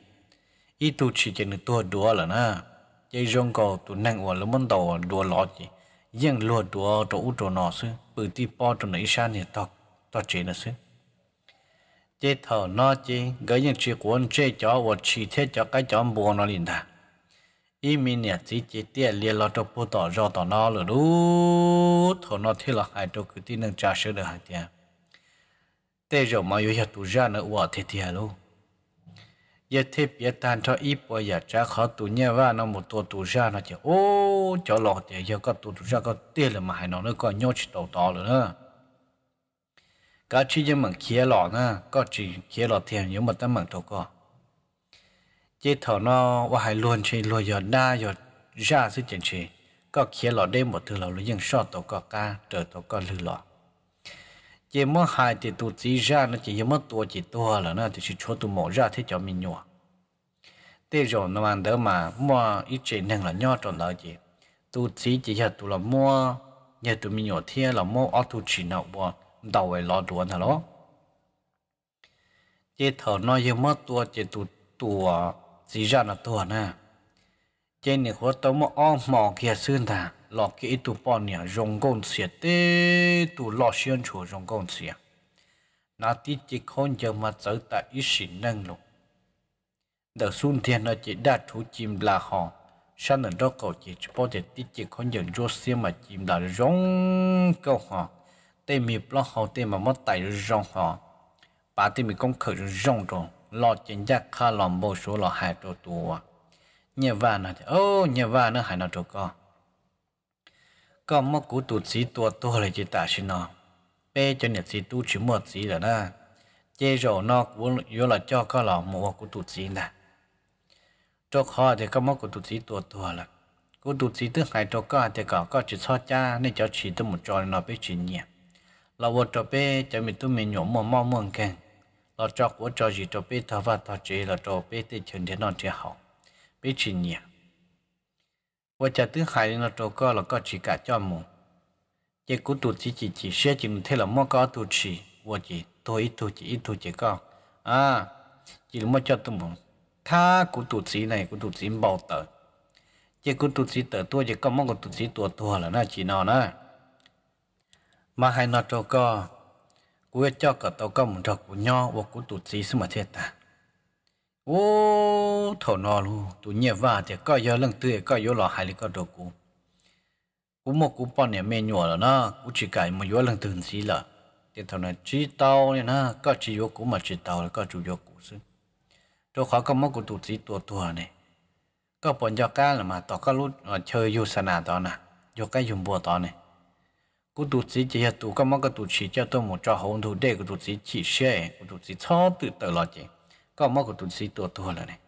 Speaker 1: ý tu chỉ chén được tua đùa là na chỉ rong cầu tụ năng ở lắm món đầu đùa lọ chỉ riêng lùa đùa chỗ u chỗ nọ xứ bự ti po chỗ này xa nè to, to chỉ nó xứ chế thở nó chế gái những chuyện của chế cho và chỉ thế cho cái cho buồn nó liền thà ý mình nè chỉ chỉ tiếc liền lo cho bố tỏ do tỏ nó rồi đủ thọ nó thế là hai đầu cứ tin nâng trả sửa được hai tiền Thế rồi mà vừa hiệp tụ ra nữa quá thiệt thiệt luôn giờ thiết giờ tan cho ít bây giờ trả khó tụ nhà và nó một tổ tụ ra nó chỉ ô cho lọ thì giờ có tụ tụ ra có tiếc là mà hai nó nữa còn nhau chỉ đầu to luôn nữa cả chỉ những mảng kia lọ nữa có chỉ kia lọ thì nhưng mà ta mảng đầu có chỉ thọ nó và hãy luôn chỉ luôn giờ đa giờ ra sự chuyện gì, có kia lọ đêm một thứ lọ lối dân so tổ cọ ca trở tổ cọ lư lọ chỉ mất hai thì tụ chỉ ra nó chỉ mất tua chỉ tua là nó chỉ cho tụ mổ ra thế cho mình nhọ. thế rồi nó ăn đỡ mà mua ít chỉ nên là nhọ tròn lợi gì tụ chỉ chỉ là tụ là mua nhà tụ mình nhọ thế là mua ở tụ chỉ nào bỏ đầu về lọ đuổi thà ló chỉ thở nó chỉ mất tua chỉ tụ tua gì ra là tua nè trên này có tao mà ôm mỏ kia xuyên thà lọ kia tụ bỏ nè rong con xịt tê tụ lọ xuyên chủ rong con xịt nó tí chỉ con giờ mà trở tại ý sĩ nâng lục đợt xuân thiên nó chỉ đạt thú chim là họ sao nó đó cậu chỉ bỏ để tí chỉ con giờ rô xe mà chim là rong câu họ tê mì bỏ họ tê mà mất tại rong họ bà tê mi công khởi rong rồi lọ chân chắc khá lòng bố số lọ hai trô tù nhẹ và nó thì ô nhẹ và nó hai nó trô co có một cú tụt xí tua tua lại chỉ tả xì nó bê cho nhật xí tu chỉ một xí rồi đó chế rổ nó cũng yếu là cho có lọ một cú tụt xí nè trô khó thì có một cú tụt xí tua tua là cú tụt xí tức hai trô co thì có có chỉ so cha nên cháu chỉ tôi một trò nó biết chỉ nhẹ là vô trò bê cho mình tôi mình nhổ mồm mong mong kèn là cho của cho gì cho biết thà và thà chế là cho biết thì chuyện thế nào thì hậu biết chỉ nhỉ và chả thứ hai là cho có là có chỉ cả cho mù chỉ cú tụt chỉ chỉ chỉ xe chỉ thế là mua có tụt chỉ và chỉ tôi ít tụt chỉ ít tụt chỉ có à chỉ là mua cho tụi mù tha cú tụt chỉ này cú tụt chỉ bảo tờ chỉ cú tụt chỉ tờ tôi chỉ có mua cú tụt chỉ tua tua là nó chỉ nào nữa mà hai nó cho có quê cho cả tàu công một trọc của nho và của tụt gì mà thiệt ta ô thầu nò luôn tụi nhẹ và thì coi giờ lần tươi coi giờ lò hai lý coi đồ cũ cú một cú bọn này mẹ nhỏ là nó cú chỉ cài một giờ lần từng gì là thì thầu này chỉ tàu này nó có chỉ vô cũ mà chỉ tàu là có chủ vô cũ chứ đồ khó có một cú tụt gì tua tua này có bọn cho cá là mà tàu có lúc ờ, chơi vô sân à tàu nè vô cái dùng bùa tàu này กูดูสิเจียตัวก็มันก็ดูสิเจ้าตัวมันจะหงดูเด็กกูดูสิจีเช่กูดูสิชอบตื่นตลอดจีก็มันก็ดูสิตัวตัวเลยเนี่ย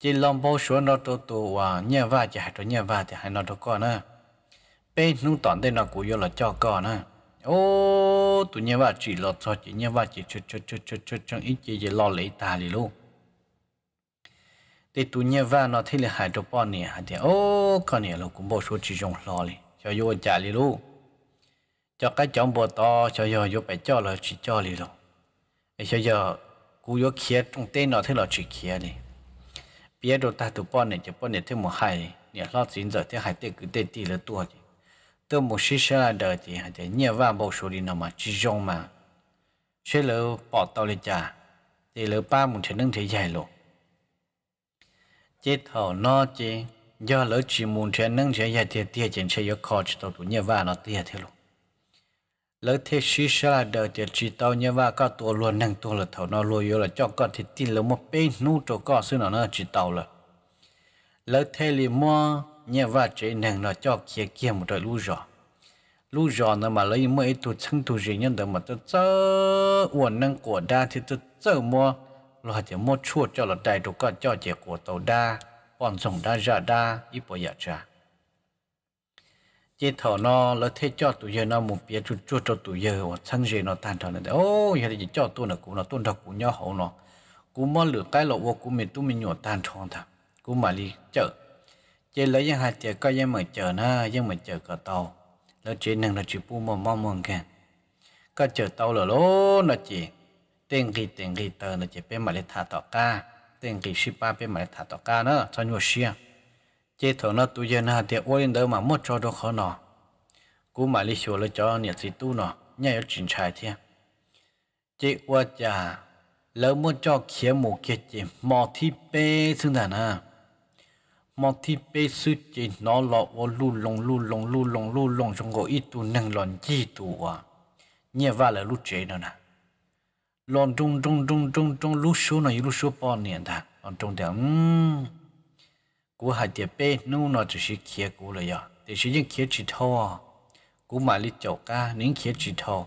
Speaker 1: จีลองบอกชวนเราตัวตัวว่าเนี่ยว่าจะให้ตัวเนี่ยว่าจะให้เราตัวก่อนนะเป็นนู่นตอนได้เรากูยอมเราเจ้าก่อนนะโอ้ตัวเนี่ยว่าจีเราชอบจีเนี่ยว่าจีชุดชุดชุดชุดชุดจังอีจีจะรอเลยตาเลยลูกแต่ตัวเนี่ยว่าเราที่เลยหายตัวป้อนเนี่ยเดี๋ยวโอ้ก็เนี่ยเรากูบอกชวนจีจงรอเลย cho vô trả li lu cho cái chồng bộ to cho giờ vô phải cho là chỉ cho li lu cho giờ cú vô kia trong tên nó thế là chỉ kia đi biết đồ ta tụ bọn này chỉ bọn này thêm một hai nhà lo chính giờ thế hai tên cứ tên tì là tua đi tôi một xí xe là đời thì hai tên nhiều vàng bộ số đi nào mà chỉ dùng mà xe lỡ bỏ tao lên trả thì lỡ ba một thế nâng thế dài lộ chết thầu no chứ do lỡ chỉ muốn chơi nâng chơi giải tiền tiền chỉ chơi yếu khó chỉ tao đủ nhớ và nó tiền thế luôn lỡ thế xí xí là đời tiền chỉ tao nhau vào có tổ luôn nâng tổ là thầu nó luôn yếu là cho con thì tin lỡ một bên nu chỗ con xứ nó nó chỉ tao là lỡ thế li mua nhau vào chỉ nâng nó cho kia kia một đời lú rồi lú rồi nó mà lấy mấy tổ chân tổ gì nhân đó mà tôi chớ uổng nâng của đa thì tôi chớ mua là chỉ mua chuột cho là đại đồ con cho chỉ của tàu đa bọn dùng đa ra đa ít bỏ giờ dạ ra chế thọ nó lỡ thế cho tụi giờ nó một bia chút chút cho tụi giờ hoặc thân gì nó tan thọ nó ô giờ thì cho tôi là cũng nó tôn đọc cũng nhau hậu nó cũng mơ lửa cái lộ vô của mình tôi mình nhổ tan thọ thà cũng mà đi chợ chế lấy những hạt chè coi những mà chợ na những mà chợ cả tàu lỡ chế năng là chỉ buôn mà mong mong kẹn có chợ tàu là lố nó chỉ tiền gì tiền gì tờ nó chỉ bên mà để thả tàu ca ต็งกีิชิปาเป็นมาถัดต่อการนะจชนวชียเจ้าตนาตุเียนาเดียวอินเดอร์มามดจอดขอนอกูมาลิชัวเลยจอเนี่ยสิตู้นอเนี่ยอยู่จินชายเทียเจ้าว่าจะแล้วมดจอเขียนหมูเกจิมอที่เปซึ่งแต่นะมอที่เปซึ่งจีนนอหลอวลู่ลงลู่ลงลู่ลงลู่ลงจงโกอีตัวหนึ่งหลอนจีตัวเนี่ยว่าเลยลู่เจนนะ lon trung trung trung trung trung lúc số này lúc số bao nhiêu ta lon trung điểm ừ, cú hai tiệp bê nu nó chỉ là kia cú rồi ya thì chỉ những kia chỉ thâu à cú mà đi chậu ca những kia chỉ thâu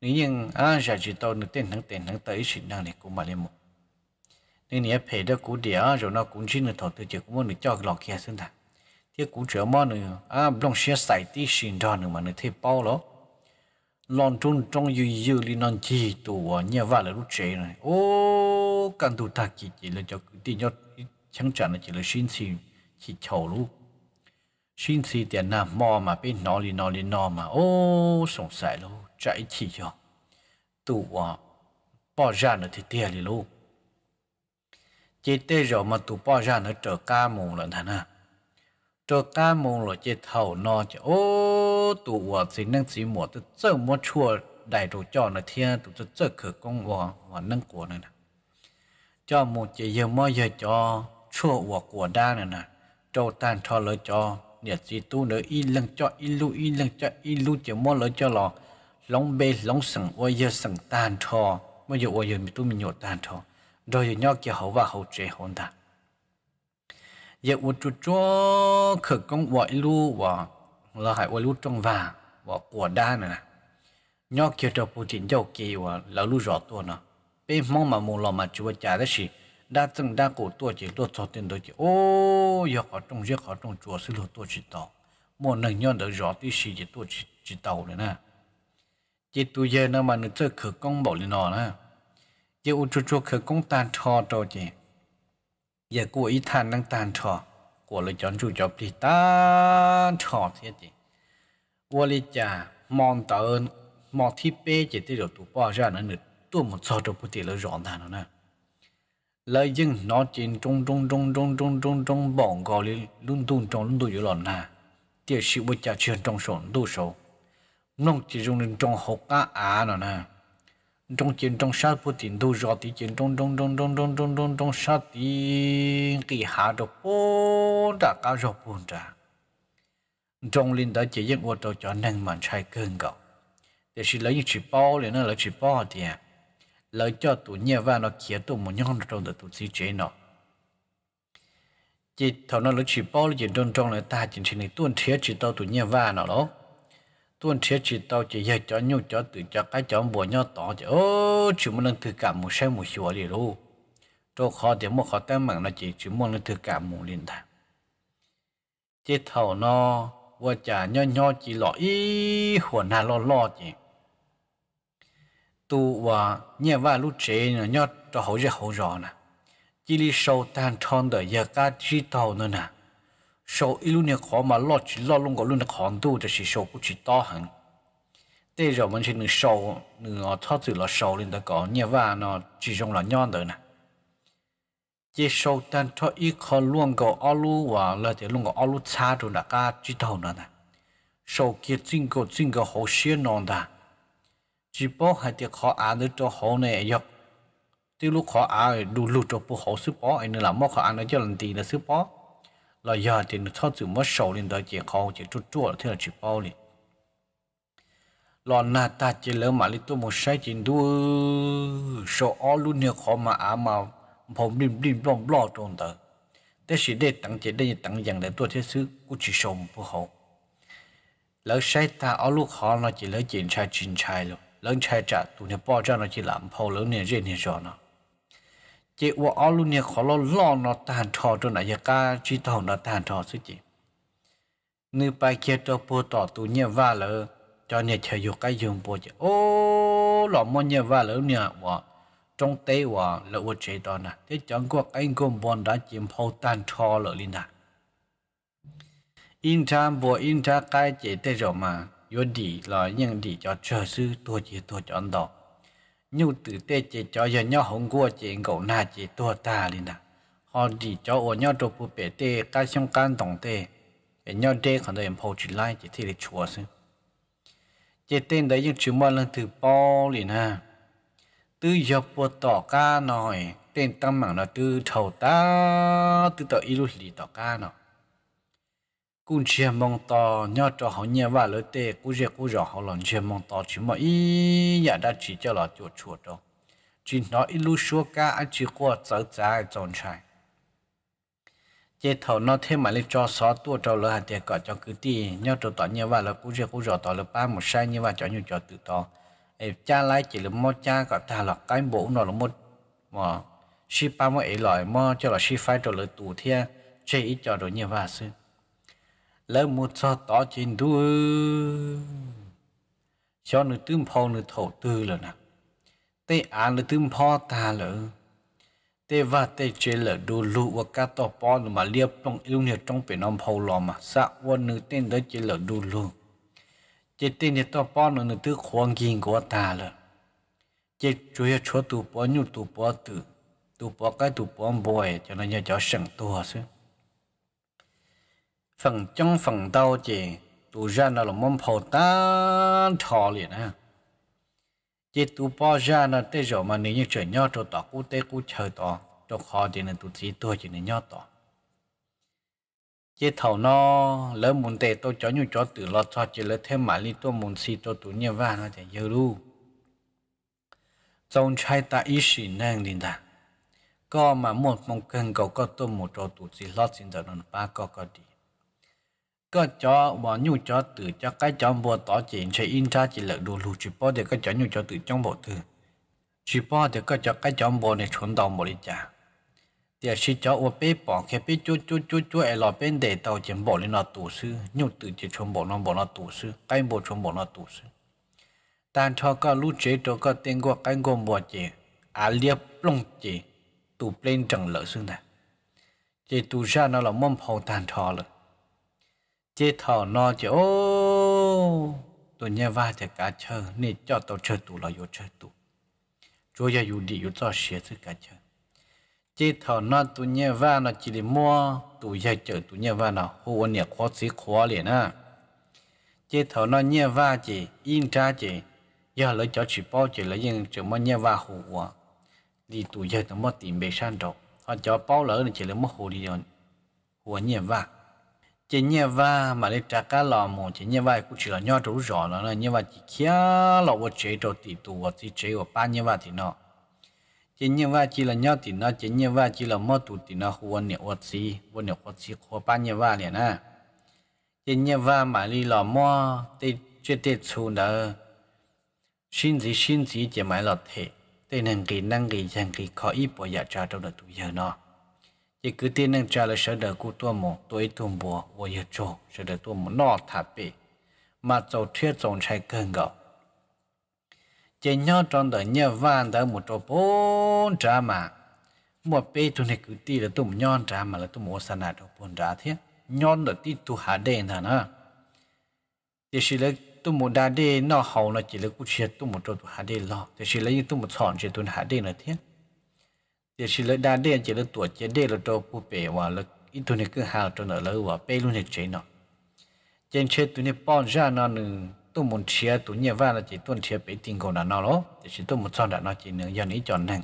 Speaker 1: nếu như à giờ chỉ tao nước tiền thắng tiền thắng tới chỉ đang này cú mà đi một nên nhớ phải đó cú địa rồi nó cũng chỉ nước thầu từ chỉ cũng muốn được cho lọ kia xưng thằng thì cú chữa mò nữa à lòng xe sải tí xin đó nữa mà nó thấy bao lắm lon trung trong yu yu li non chi tu à, nhà vả là rút chế này ô căn tu ta chỉ chỉ là cho tí nhót chẳng chẳng là chỉ là xin xin chỉ chầu lu xin xin tiền nào mò mà bên nó li nó li nó mà ô sống sài lu chạy chỉ cho tu à, bỏ ra nữa thì tiền li lu chỉ tê rồi mà tu bỏ ra nữa trở ca mù là thằng nào cho cá mông lo chế thầu nó chứ ô tụ vợ chỉ năng chỉ mùa tự chớ mua chua đại đồ cho nó thiên tụ tự chớ khử công vợ và nâng của này cho một chế yêu mua yêu cho chua vợ của đa này nè cho tan cho lỡ cho nhiệt chỉ tu nữa y lưng cho y lu y lưng cho y lu chế mua lỡ cho lò lòng bê lòng sừng ôi giờ sừng tan cho mới giờ ôi giờ mình tu mình nhột tan cho rồi giờ nhau kia hậu và hậu chế hồn ta giờ u chú cho khởi công gọi lu và là hãy gọi lu trong và và của đa nè nhớ kia cho phụ chính cho kì và là lu rõ tua nè bên mong mà mù lò mà chúa trả đó gì đa từng đa cổ tua chỉ tua cho tiền đó chỉ ô giờ họ trong giờ họ trong chùa sư lô tua chỉ tàu một nâng nhớ được rõ tí gì chỉ tua chỉ chỉ tàu nữa nè chỉ tu giờ nó mà nó chơi khởi công bảo lên nó nè giờ u chú cho khởi công tàn cho cho chị giờ của ít than năng tàn trò của lời chọn chủ chọc thì tàn trò thế thì của lý cha mong tận mong thi bê chỉ tới được tụ bỏ ra nữa nữa tụ một sao trong bút lời rọn thà nó nè lời dân nó trên trong trong trong trong trong trong trong bọn gọi lý luôn tuôn trong luôn tuôn dữ lòn nè tiêu sự bút cha truyền trong số nông chỉ dùng trong hộp cá á nó nè trong chiến trong sát bút tiền đâu rõ thì chiến trong trong trong trong trong trong trong trong sát thì kỳ hạ đồ bốn đã cao rồi bốn đã trong linh đã chỉ những ô tô cho nên mà chạy cơn gạo để chỉ lấy chỉ bao liền nó lấy chỉ bao thì lấy cho tụi nhà và nó kia tụi một nhóm trong đó tụi chỉ chế nó chỉ thằng nó lấy chỉ bao liền trong trong này ta chỉ chỉ này tuôn thiết chỉ tao tụi nhà và nó đó tuôn thiết chỉ tao chỉ dạy cho nhau cho tự cho cái cho bùa nhau tỏ chứ ô chỉ muốn lần thứ cả một xe một chùa đi luôn cho khó thì một khó tăng mạng là chỉ chỉ muốn lần thứ cả một liền thà chết thầu nó vợ trả nho nho chỉ lo ý hồn hà lo lo chỉ tu và nhà và lúc chế nó nho cho hậu ra hậu rõ nè chỉ đi sâu tan tròn đời giờ cá chỉ thầu nữa nè sau ít lúc khó mà lo chỉ lo luôn có luôn là khó đủ thì chỉ sau cũng chỉ to hơn để rồi mình chỉ nửa sau nửa thoát từ là sau lên ta có nhà và nó chỉ trong là nhon rồi nè chỉ sau tan thoát ít khó luôn có alu và là thì luôn có alu cha rồi là cả chỉ đầu nữa nè sau kia chính có chính có hồ sơ non ta chỉ bảo hai tiệc khó ăn được cho hồ này dọc tiêu lúc khó ăn đủ lụt cho bố hồ sư bó anh là mắc khó ăn được cho lần tí là sư bó là giờ thì nó thao chữ mất sầu lên đó chỉ khó chỉ chút chút là thế là chỉ bao liền lò nà ta chỉ lỡ mà lấy tôi một sai chỉ đua số ó luôn nhiều khó mà á mà ผมริมริมรอมรอตรงเตอแต่สิได้ตั้งใจได้ตั้งอย่างแต่ตัวที่ซื้อกูจะชมพวกเขาแล้วใช้ตาเอาลูกคอเราจะเลิกจีนชายจีนชายเลยเลิกชายจัดตัวเนี่ยป้อเจ้าเราจะหลามพอแล้วเนี่ยเรียนเนี่ยจอเนาะ chị wo alu nia khó lo lo nó tàn trò cho nãy giờ ca chỉ thầu nó tàn trò suy chị nữ bài kia cho bố tỏ tụ nhẹ va lỡ cho nhẹ chơi dục cái dùng bố chị ô lọ mò nhẹ va lỡ nia wo trong tế wo lỡ wo chế đó nè thế chẳng quốc anh cũng bọn đã chiếm hậu tàn trò lỡ linh nà in cha bố in cha cái chế tế rồi mà yo đi là những đi cho chơi sư tôi chỉ tôi chọn đó nhu tử tê chế cho giờ nhau hồng gua chế ngẫu na chế tua ta đi nà họ đi cho ô nhau trộp bù bể tê ca xong can tổng tê để nhau tê khẳng định phô chỉ lại chế thị lịch chùa sư chế tên đấy những chú mơ lần từ bao liền ha từ dọc bùa tỏ ca nòi tên tâm mạng là từ thầu ta từ tỏ ilu lì tỏ ca nòi cũng chia mong to nhau cho họ nhớ và lỡ tệ cũng chia cũng rõ họ lần chia mong to chỉ mà ý nhà đã chỉ cho là chuột chuột đó chỉ nói ít lúc xưa cả anh chỉ qua trở trái tròn trái chế thầu nó thêm mà lên cho xó tua cho lỡ hạt tiền cả cho cứ tì nhớ cho tỏ nhớ và lỡ cũng chia cũng rõ tỏ lỡ ba một sai như và cho nhiều cho tự to em cha lái chỉ là mua cha cả thà là cái bộ nó là một mà ship ba mươi ấy loại mà cho là ship phải cho lỡ tù thia chế ít cho rồi nhớ và xưa lỡ một cho tỏ trên đua cho nữ tướng phò nữ thổ tư lỡ nè tê à nữ tướng phò ta lỡ tê và tê chế lỡ đồ lụ và cá tỏ bò mà liệp trong yêu nhiệt trong biển ông phò lò mà xa quân nữ tên đó chế lỡ đồ lụ chế tên nhiệt tỏ bò nữ nữ tướng khoan ghiền của ta lỡ chế chúa chúa tù bò nhu tù bò tử tù bò cái tù bò bòi cho nên nhớ cháu sẵn tù hả xưa phần trong phần tàu chỉ tu ra nó là mong phổ ta thọ liền ha, chỉ tu bỏ ra nó tê rồi mà nếu như trời nhau cho tỏ cú tê cú chơi tỏ cho khó thì nên tu sĩ tôi chỉ nên nhau tỏ chỉ thầu nó lỡ muốn tê tôi cho nhu cho tự lo cho chỉ lỡ thêm mà li tôi muốn si tôi tu nhiều vạn nó thì nhiều luôn trong trai ta ý sĩ năng liền ta có mà một mong cần cầu có tôi một chỗ tu sĩ lo xin giờ nó ba có có đi ก็จอบ่อยูจอตื่นจอใกล้จอมบัวต่อจีนใช้อินทราจีเหลือดูรูจีป้อเดี๋ยวก็จอยูจอตื่นจ้องบ่ตื่นจีป้อเดี๋ยวก็จอใกล้จอมบัวในชนดอมบริจาเดี๋ยวชิจอว่าเป้ปองแค่เป้จุจุจุจุไอ้หล่อเป็นเดตเตาเจียนบ่เลยนอตู่ซื้อยูตื่นจะชนบ่นอนบ่นอตู่ซื้อใกล้บ่ชนบ่นอตู่ซื้อตานทอก็รู้เจตัวก็เต็งกว่าใกล้กว่าบ่เจอาเลียบลงเจตู่เปล่งจังเหลือซึ่งนะเจตู่ชาเนาะเราม่อมเผาตานทอเลย chế thảo nó chứ ô tôi nhớ va chả cá chờ nên cho tôi chờ tụ là yêu chờ tụ chúa giờ yêu đi yêu cho xe thứ cá chờ chế thảo nó tôi nhớ va nó chỉ để mua tụ gia chờ tụ nhớ va nó hồ nhẹ khó xí khó liền à chế thảo nó nhớ va chỉ in ra chỉ giờ lấy cho chỉ bao chỉ lấy nhưng chỉ mà nhớ va hồ quá đi tụ gia nó mất tiền bề san rồi họ cho bao lỡ thì chỉ lấy mất hồ đi rồi hồ nhớ va chỉ nhẹ và mà lấy trả cái lò mồ chỉ nhẹ và cũng chỉ là nho đủ rõ nó là nhẹ và chỉ khi lò vô chế đồ tỷ tụ và chỉ chế của ba nhẹ và thì nó chỉ nhẹ và chỉ là nho thì nó chỉ nhẹ và chỉ là mơ tụ thì nó huân niệm vật gì huân niệm vật gì của ba nhẹ và liền à chỉ nhẹ và mà đi lò mò tê chế tê chu đó xin gì xin gì chỉ mãi là thế tê năng kỳ năng kỳ chẳng kỳ khó ít bỏ dạ trả trong đợt tù giờ nó thì cứ tin năng trả lời sợ đỡ tôi mồ tôi tuôn bùa và giờ chỗ sợ tôi mồ nọ thả bì mà chỗ thuyết dòng chạy cơn gạo chỉ nhau trong đời nhớ van đời một chỗ bốn trả mà một bê tôi này cứ tin là tôi nhon trả mà là tôi mua sản nào bốn trả thế nhon là tin tôi hạ đen thằng nó thì chỉ là tôi muốn đa nó hậu là chỉ là cũng chết tôi chỗ tôi hạ đen lo thì chỉ là như tôi chọn chỉ tôi hạ đen là thế giờ chỉ là đa đen chỉ là tuổi chỉ đen là trâu phù bể và là ít tuổi này cứ hào cho nó lâu và bê luôn này chơi nó trên chế tuổi này bòn ra nó nữa tôi muốn chia tuổi nhà vợ là chỉ tuần chia bể tiền của nó nó đó giờ chỉ tôi muốn chọn đã nó chỉ nữa giờ này chọn nè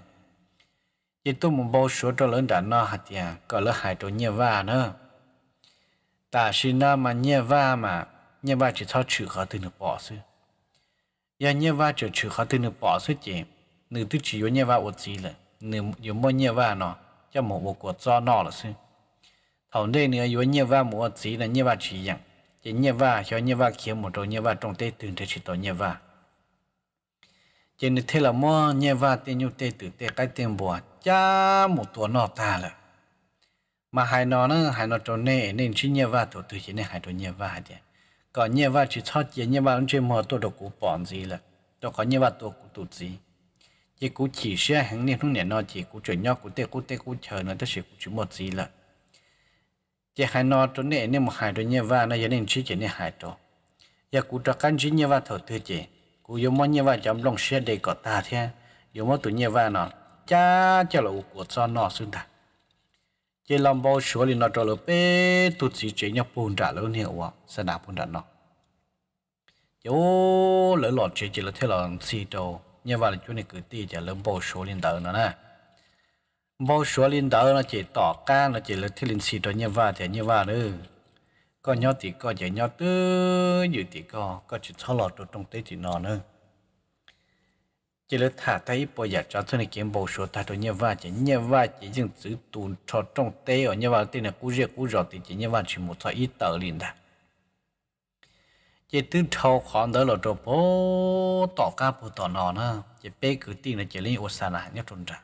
Speaker 1: giờ tôi muốn bao số cho lớn đã nó hạt nhà có lớn hai tuổi nhà vợ nữa ta xin nó mà nhà vợ mà nhà vợ chỉ thao chữ khó từ nó bỏ xứ giờ nhà vợ chỉ chữ khó từ nó bỏ xứ chỉ nửa tư chỉ có nhà vợ một gì rồi nếu yếu mua nhiều và nó cho một bộ cuộc do nó là sư thầu đây nữa yếu nhiều và một chỉ là nhiều và chỉ rằng chỉ nhiều và cho nhiều và kiếm một chỗ nhiều và trong tê từ thế chỉ tổ nhiều và chỉ nên thế là mua nhiều và tiền nhiều tê từ tê cái tiền bùa cha một tuổi nó ta là mà hai nó nó hai nó trong này nên chỉ nhiều và tổ từ chỉ nên hai tổ nhiều và thì còn nhiều và chỉ cho chỉ nhiều và ông chơi mua tổ đồ cũ bọn gì là tôi có nhiều và tổ cũng tụt gì chỉ cú chỉ xe hàng niên lúc nè nó chỉ cú chuyển nhóc cú tê cú tê cú chờ nó tất sẽ cú chỉ một gì là chỉ hai nó chỗ này nên một hai đôi nhau và nó giờ nên chỉ chỉ nè hai đó giờ cú cho căn chỉ nhau và thở tư chỉ cú dùng món nhau và chấm lòng xe để có ta thế dùng món tụi nhau và nó cha cho là u của cho nó xuyên ta chỉ làm bao số thì nó cho là bé tụt chỉ chỉ nhau buồn trả luôn hiểu không sẽ đáp buồn trả nó chỗ lỡ lọt chỉ chỉ là thế là xì đâu như vậy là chúng này cứ ti chả lớn bao số lên đầu nữa nè bao số lên đầu là chỉ tỏ ca là chỉ là thi lên xịt đó như vậy thì như vậy nữa còn nhau thì có chỉ nhau tư dự thì có có chỉ thao lọt trong tế thì nọ nữa chỉ là thả thấy bây giờ cho thôi này kiếm bầu số thả thôi như vậy chỉ như vậy chỉ dừng giữ tù cho trong tế ở như vậy thì là cú rìa cú rọ thì chỉ như vậy chỉ một thọ ít tờ liền thôi chỉ tư thâu khoảng đó là đồ bố tỏ cá bố tỏ nọ nè chỉ bé cứ tin là chỉ lên ô sa là nhất trôn trả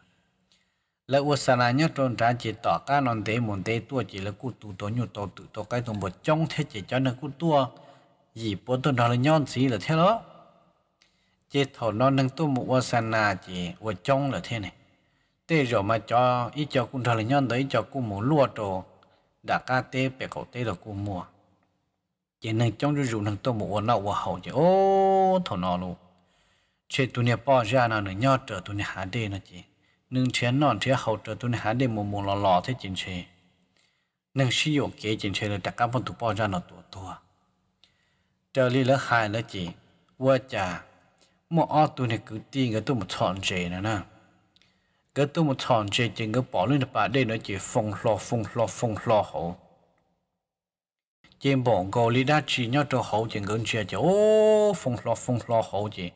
Speaker 1: là ô sa là nhất trôn trả chỉ tỏ cá non tế môn tế tua chỉ là cú tu tổ nhu tổ tự tổ cái thùng bộ trong thế chỉ cho nó cú tua gì bố tôi đó là nhon gì là thế đó chỉ thầu non nâng tu một ô sa là chỉ ô trong là thế này tế rồi mà cho ít cho cũng thằng nhon đấy cho cũng muốn lúa đồ đã cá tế bẻ cậu tế là cũng mua giờ này trong rượu rượu nàng tôi một nọ và hậu chứ ô thằng nọ luôn chế tu nhà bỏ ra nào nữa nhớ trở tu nhà hạ đê nữa chị nương chén nọ chế hậu trở tu nhà hạ đê mồm một lò lò thế chính chế nương sử dụng kế chính chế là đặt các bọn tụi bỏ ra nó tụi tua trở đi lỡ hại nữa chị vợ cha một ở tu này cứ tin cái tu một chọn chế nữa nè cái tu một chọn chế chính cái bỏ lên bà đê nữa chị phong lo phong lo phong lo hậu trên bọn cô lý đã chỉ nhớ cho hậu chỉ gần chia chỉ ô phong lo phong lo hậu chỉ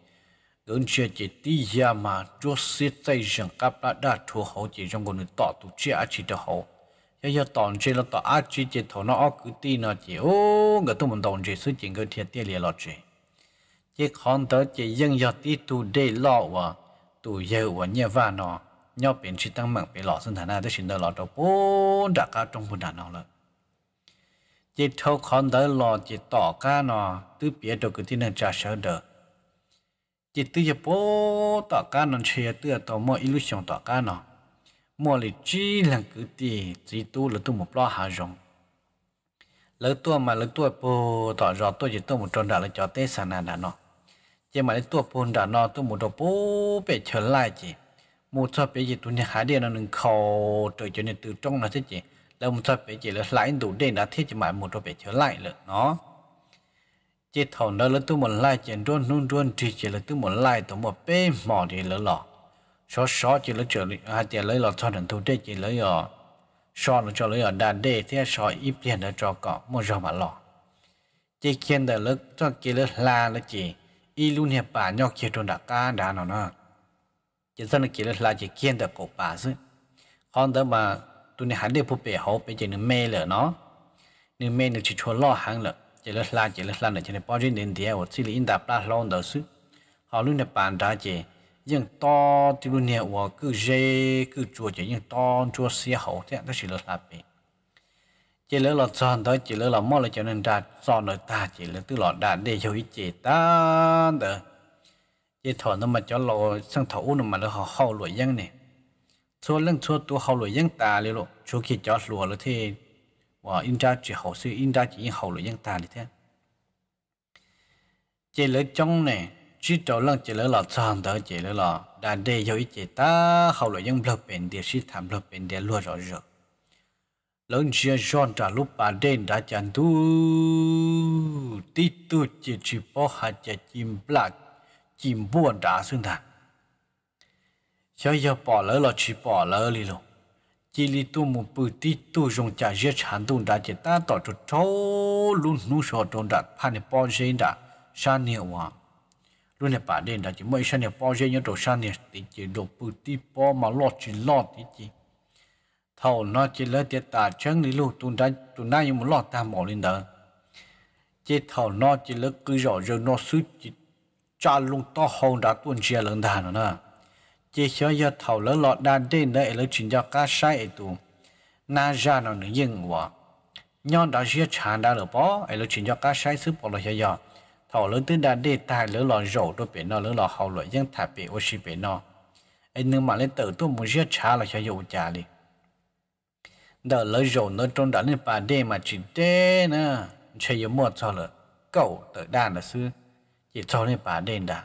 Speaker 1: gần chia chỉ tí ra mà chúa sĩ tây rừng cáp đã đã thua hậu chỉ trong con người tỏ tụ chia chỉ cho hậu giờ giờ tòn chỉ là tỏ ác chỉ chỉ thổ nó cứ tí nó chỉ ô người tôi mình tòn chỉ sự chuyện cái thiệt tiền liền lo chỉ chỉ còn tới chỉ dân giờ tí tu để lo và tu giờ và nhớ và nó nhau biến chỉ tăng mạnh bị lọ sinh thản này tôi xin đỡ lọ cho bốn đã cả trong bốn đàn nó rồi chỉ thâu con đỡ lò chỉ tỏ ca nọ tứ bia đồ cái tin trả sợ đỡ chỉ tứ giờ bố tỏ ca nọ chơi tứ tỏ mò illusion tỏ ca nó mò lì chỉ là cái tì chỉ tu là tu một lo hà rồng lỡ tua mà lỡ tua bố tỏ rõ tôi chỉ tu một tròn đã là cho tê sản nà nọ chỉ mà lỡ tua bố đã nọ tu một đồ bố bị trở lại chỉ một số bây giờ tu nhà hai điều nó nâng khâu trời cho nên từ trong nó thế chỉ là một tập về chỉ là lại đủ để đã thiết chỉ mãi một tập về trở lại là nó chỉ thầu nó là tôi một lại chuyển luôn luôn luôn thì chỉ là tôi một lại tổ một bê mỏ thì lỡ lọ số số chỉ là trở à chỉ lấy lọ cho thành thủ để chỉ lấy ở so nó cho lấy ở đàn đề thế so ít liền đã cho cọ một giờ mà lọ chỉ khiến đời lực cho kia là la là chỉ y luôn hiệp bà nhóc kia trôn đã ca đã nó nó chỉ dân chỉ là la chỉ khiến được cổ bà chứ còn đó mà tu nè hắn để phụ bể hậu bể chỉ nửa mê lỡ nó nửa mê nửa chỉ cho lo hàng lỡ chỉ lỡ la chỉ lỡ la nửa chỉ nửa bao nhiêu đến địa ở chỉ là in đáp la lon đầu sư họ luôn nè bàn ra chỉ nhưng to thì luôn nè ở cứ dê cứ chua chỉ nhưng to chua xia hậu thế đó chỉ lỡ la bể chỉ lỡ là tròn đó chỉ lỡ là mò là cho nên ra tròn rồi ta chỉ lỡ từ lọ đã để cho ý chỉ ta đó chỉ thọ nó mà cho lọ sang thấu nó mà nó họ hậu lụi dân này số lần số tu hậu lối dân ta liệu lo số khi cho lùa là thế và in ra chỉ hậu sư in ra chỉ hậu lối dân ta như thế chỉ lỡ trong này chỉ cho lần chỉ lỡ là chọn đó chỉ lỡ là đã để cho ý chỉ ta hậu lối dân lập bền để sĩ tham lập bền để lùa rõ rồi lớn chia giòn trả lúc bà đen đã chẳng tu tí tu chỉ chỉ bỏ hạt chỉ chim lạc chim buồn đã xương thẳng giờ giờ bỏ lỡ là chỉ bỏ lỡ đi luôn chỉ li tu một bự tí tu dùng trả giết hàn tu đã chỉ ta tỏ cho cho luôn nu sọ trong đặt phan này bỏ dây đã san nhiều quá luôn này bà đến đã chỉ mỗi san này bỏ dây nhớ đồ san này thì chỉ đồ bự tí bỏ mà lọt chỉ lọt thì chỉ thầu nó chỉ lỡ tiệt tà chân đi luôn tu đã tu nãy nhưng mà lọt ta mỏ lên đó chỉ thầu nó chỉ lỡ cứ rõ rồi nó suy chỉ cha luôn to hơn đã tuôn chia lần đàn nữa chỉ cho giờ thầu lỡ lọt đa đê nợ lỡ chuyển cho cá sai tụ na ra nó nữa dừng quá nhon đã chia chán đã lỡ bỏ lỡ chuyển cho cá sai sức bỏ lỡ cho giờ thầu lỡ tư đa đê tài lỡ lọt rổ đôi bên nó lỡ lọt hậu lỡ dân thả bể ô xì bên nó anh nương mà lên tự tu muốn chia chán là cho dụ trả đi đỡ lỡ rổ nó trong đã lên bà đê mà chỉ đê nữa chơi yếu một cho lỡ cậu tự đa là sư chỉ cho lên bà đê đã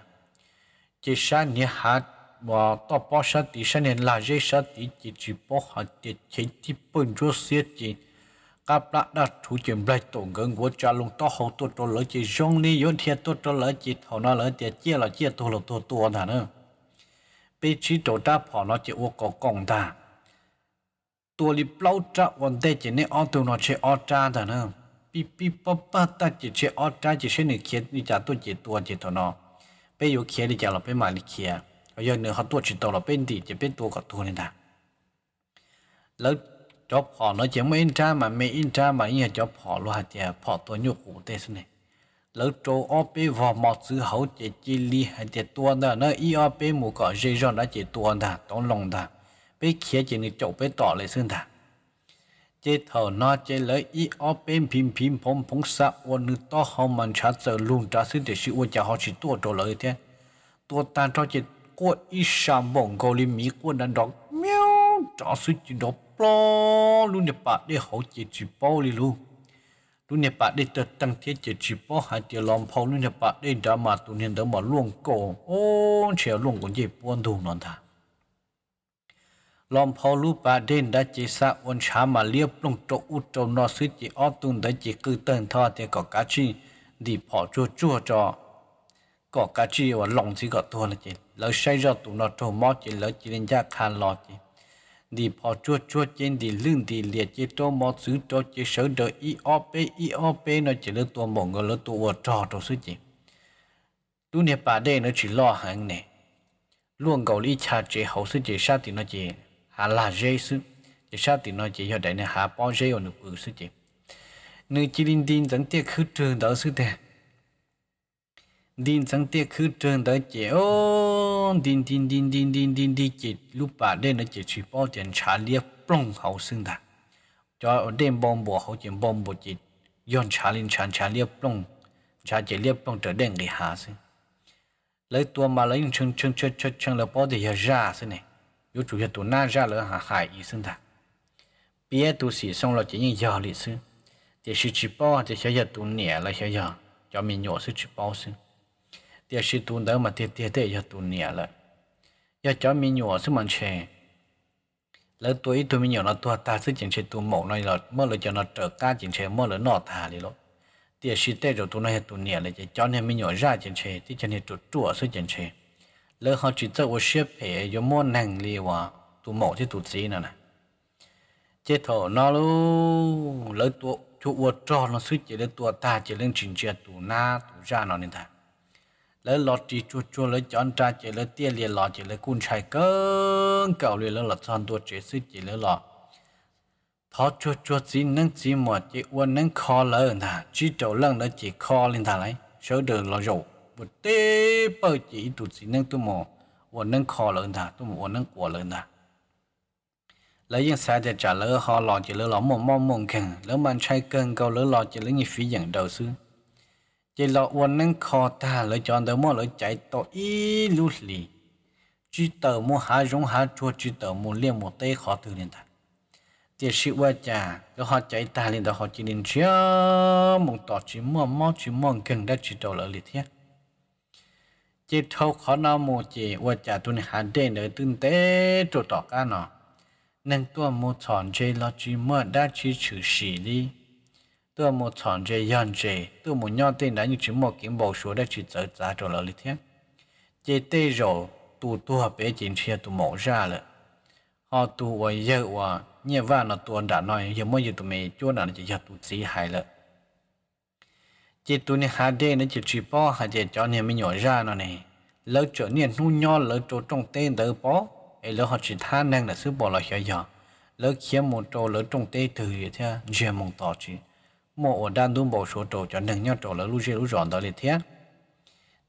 Speaker 1: chỉ sáng nhớ hát và tao bỏ sát tí sát nên là dây sát tí chỉ chỉ bỏ hạt tiệt chính tí bên cho xiết chỉ các bạn đã thu tiền lại tổ gần của cha luôn to hậu tổ tổ lợi chỉ rong ni yon thiệt tổ tổ lợi chỉ họ nói lợi tiệt chia là chia tổ là tổ tổ thà nữa bây chỉ tổ ta bỏ nó chỉ uo có công ta tổ li bao cha vấn đề chỉ nên ở tổ nó chỉ ở cha thà nữa pi pi pa pa ta chỉ chỉ ở cha chỉ sẽ nên khiến đi cha tổ chỉ tổ chỉ thầu nó bây giờ khiến đi cha là bây mà đi khiến bây giờ nữa họ tuổi chỉ tàu là bên thì chỉ bên tuột có tuột nên ta lớn cho họ nó chỉ in cha mà mới in cha mà như cho họ luôn hạt chỉ họ tuổi nhiều cụ tê thế này lớn cho ở vào một chữ hậu chỉ chỉ li hạt chỉ tuột đó nó i ở bên một cái dây rong đã chỉ tuột ta tông lòng ta bên khía chỉ người chỗ bên tỏ lại xương ta chế thở nó chế lấy i ở bên phim phim phong phong sa ôn nữ to họ mình chả sợ luôn trả sự để sự ôn cho họ chỉ tuổi trở lại thế tuột ta cho chỉ 过一下蒙古的米过难道喵，找水就到不，路你把的好解决包里路，路你把的的当天解决包还得浪跑，路你把的打马多年的嘛乱搞，哦，且乱搞也不安度难他。ลอมพอลูปาเดนได้จีสะวันช้ามาเลียบลงโตอุตโตนอสิจีออตุนได้จีคือเตินทอเตกอกาชีดีพอจัวจัวจอกอกาชีว่าลงสิกอตัวละจี lỡ xây ra tụ nó trâu mót chỉ lỡ chỉ nên ra khan lọt chỉ đi bỏ chua chua trên đi lưng đi liệt chỉ trâu mót xứ trâu chỉ sở đỡ iop iop nó chỉ lỡ tua mộng người lỡ tua trò trâu xứ chỉ tu nè bà đây nó chỉ lo hàng nè luôn gọi lý cha chế hậu xứ chỉ sát thì nó chỉ hà là dây xứ chỉ sát thì nó chỉ cho đại nè hà bao dây ở nụ bự xứ chỉ nữ chỉ linh tin dẫn tiếc khứ trường đó xứ thế din sáng tiết khứ trường tới chế ô din din din din din din đi chế lúc bà đây nó chế truy bỏ tiền trả liếc plong hậu xương ta cho ở đêm bom bò hậu chế bom bò chế yon trả lên trả trả liếc plong trả chế liếc plong trở đen người hà xương lấy tua mà lấy chân chân chân chân chân là bỏ thì ra xương này yếu chủ yếu tu na ra là hà hại ý xương ta bia tu sĩ xong là chỉ những giờ lịch xương để sự chỉ bỏ thì sẽ yếu tu nẻ là sẽ giờ cho mình nhỏ sự chỉ bỏ xương tia sĩ tuôn đó mà tia tia thế giờ tuôn nhẹ lại giờ cho mình nhỏ xíu mình chè lỡ tuổi tôi mình nhỏ nó tua ta sức chỉnh chè tuôn mổ này là mơ là cho nó trở ta chỉnh chè mơ là nọ thả đi rồi tia sĩ tê rồi tuôn này tuôn nhẹ lại cho nên mình nhỏ ra chỉnh chè thì cho nên trụ trụ sức chỉnh chè lỡ họ chỉ cho ô xếp hệ cho mô nàng li hòa tuôn mổ thì tuôn gì nữa nè chế thổ nó lu lỡ tuột chú ô tròn nó sức chỉ lên tua ta chỉ lên chỉnh chè tuôn na tuôn ra nó nên thả lấy lọt chỉ chua chua lấy chọn tra chỉ lấy tiền liền lọt chỉ lấy cuốn chạy cơn cầu liền lấy lọt son tua chỉ suy chỉ lấy lọt thọ chua chua chỉ nâng chỉ một chỉ uốn nâng kho lỡ thà chỉ trầu lăng nó chỉ kho lên thà lấy sớ được lọt rổ một tê bơ chỉ tụt chỉ nâng tu mò uốn nâng kho lỡ thà tu mò uốn nâng quả lỡ thà lấy những sai để trả lỡ họ lọt chỉ lấy lọt mồm mồm mồm khẳng lỡ man chạy cơn cầu lỡ lọt chỉ lấy như phí dạng đầu xưa chỉ là uốn nâng khó ta lấy chọn tờ mua lấy chạy to ít lú lì chỉ tờ mua há giống há chua chỉ tờ mua liền một tế khó từ lên ta tiền sĩ qua cha nó họ chạy ta lên đó họ chỉ nên chia một tọt chỉ mua mò chỉ mua gần đã chỉ tờ lợi liệt nhé chỉ thâu khó nó mua chỉ qua cha tôi há đen để tinh tế chỗ tọt ca nọ nâng tuôn mua chọn chỉ là chỉ mua đã chỉ chữ sĩ đi tôi một chọn chế dần chế tôi muốn nhau tên đã như chỉ một kiếm bầu số để chỉ trở giá cho lại lịch thiên chế tê rồi tu tu hợp bế chính chia tu mổ ra rồi, họ tu và giờ và nhẹ và là tu đã nói giờ mới giờ tôi mày chúa nào chỉ giờ tu sĩ hại rồi, chế tu này hai đê nó chỉ chỉ bỏ hai chế cho nên mới nhỏ ra nó này lỡ chỗ này nu nhau, lỡ chỗ trong tên đỡ bỏ ấy lỡ họ chỉ than năng là sư bỏ lại hiểu giờ lỡ khiến một chỗ lỡ trong tên thử thì giờ mong tỏ chứ mộ đan đun bộ số trổ cho nâng nhau trổ là lu xe lu rọn đó liệt thế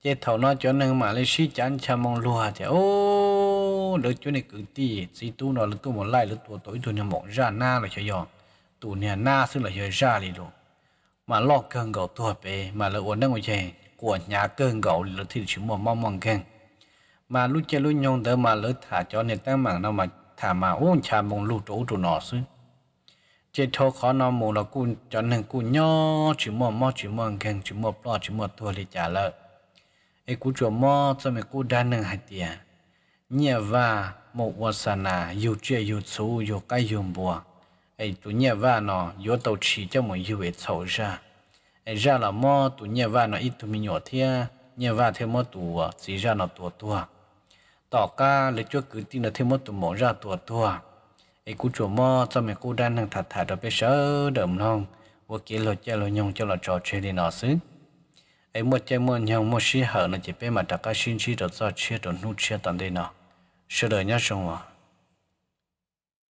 Speaker 1: chế thầu nó cho nâng mà lấy sĩ chán cha mong lùa thế ô đỡ chỗ này cứ ti, sĩ tu nó là tu một lại là tu tối tu nhà mộ ra na là chơi giòn tu nhà na xứ là chơi ra đi luôn mà lo cơn gạo tu về mà là uốn đang ngồi chè của nhà cơn gạo là thì chỉ một mong mong khen mà lúc chơi lúc nhông tới mà lỡ thả cho nên tăng mạng nó mà thả mà uống cha mong lu trổ tụ nọ xứ chế thô khó nó mù là cún cho nên cún nhỏ chỉ mua mua chỉ mua khen chỉ mua lo chỉ mua thua thì trả lợi ấy cú chùa mua cho mình cú đa nâng hai tiền nhẹ và một vật sản là yêu chơi yêu chú yêu cái yêu bùa ấy tụ nhẹ và nó yêu tàu chỉ cho mình yêu về sầu ra ấy ra là mua tụ nhẹ và nó ít tụ mình nhỏ thia nhẹ và thêm mua tụ chỉ ra nó tua tua tỏ ca lấy cho cứ tin là thêm mua tụ mỏ ra tua tua ấy cú chùa mò cho mẹ cú đan thằng thật thật đó bé sợ đậm non, vô kia lo chơi lo nhong cho là trò chơi đi nọ xứ ấy một chơi một nhong một xí hở nó chỉ bé mà đặt cái xin chi đó cho chơi đồ nút chơi tận đây nọ, sợ đời nhá xong mà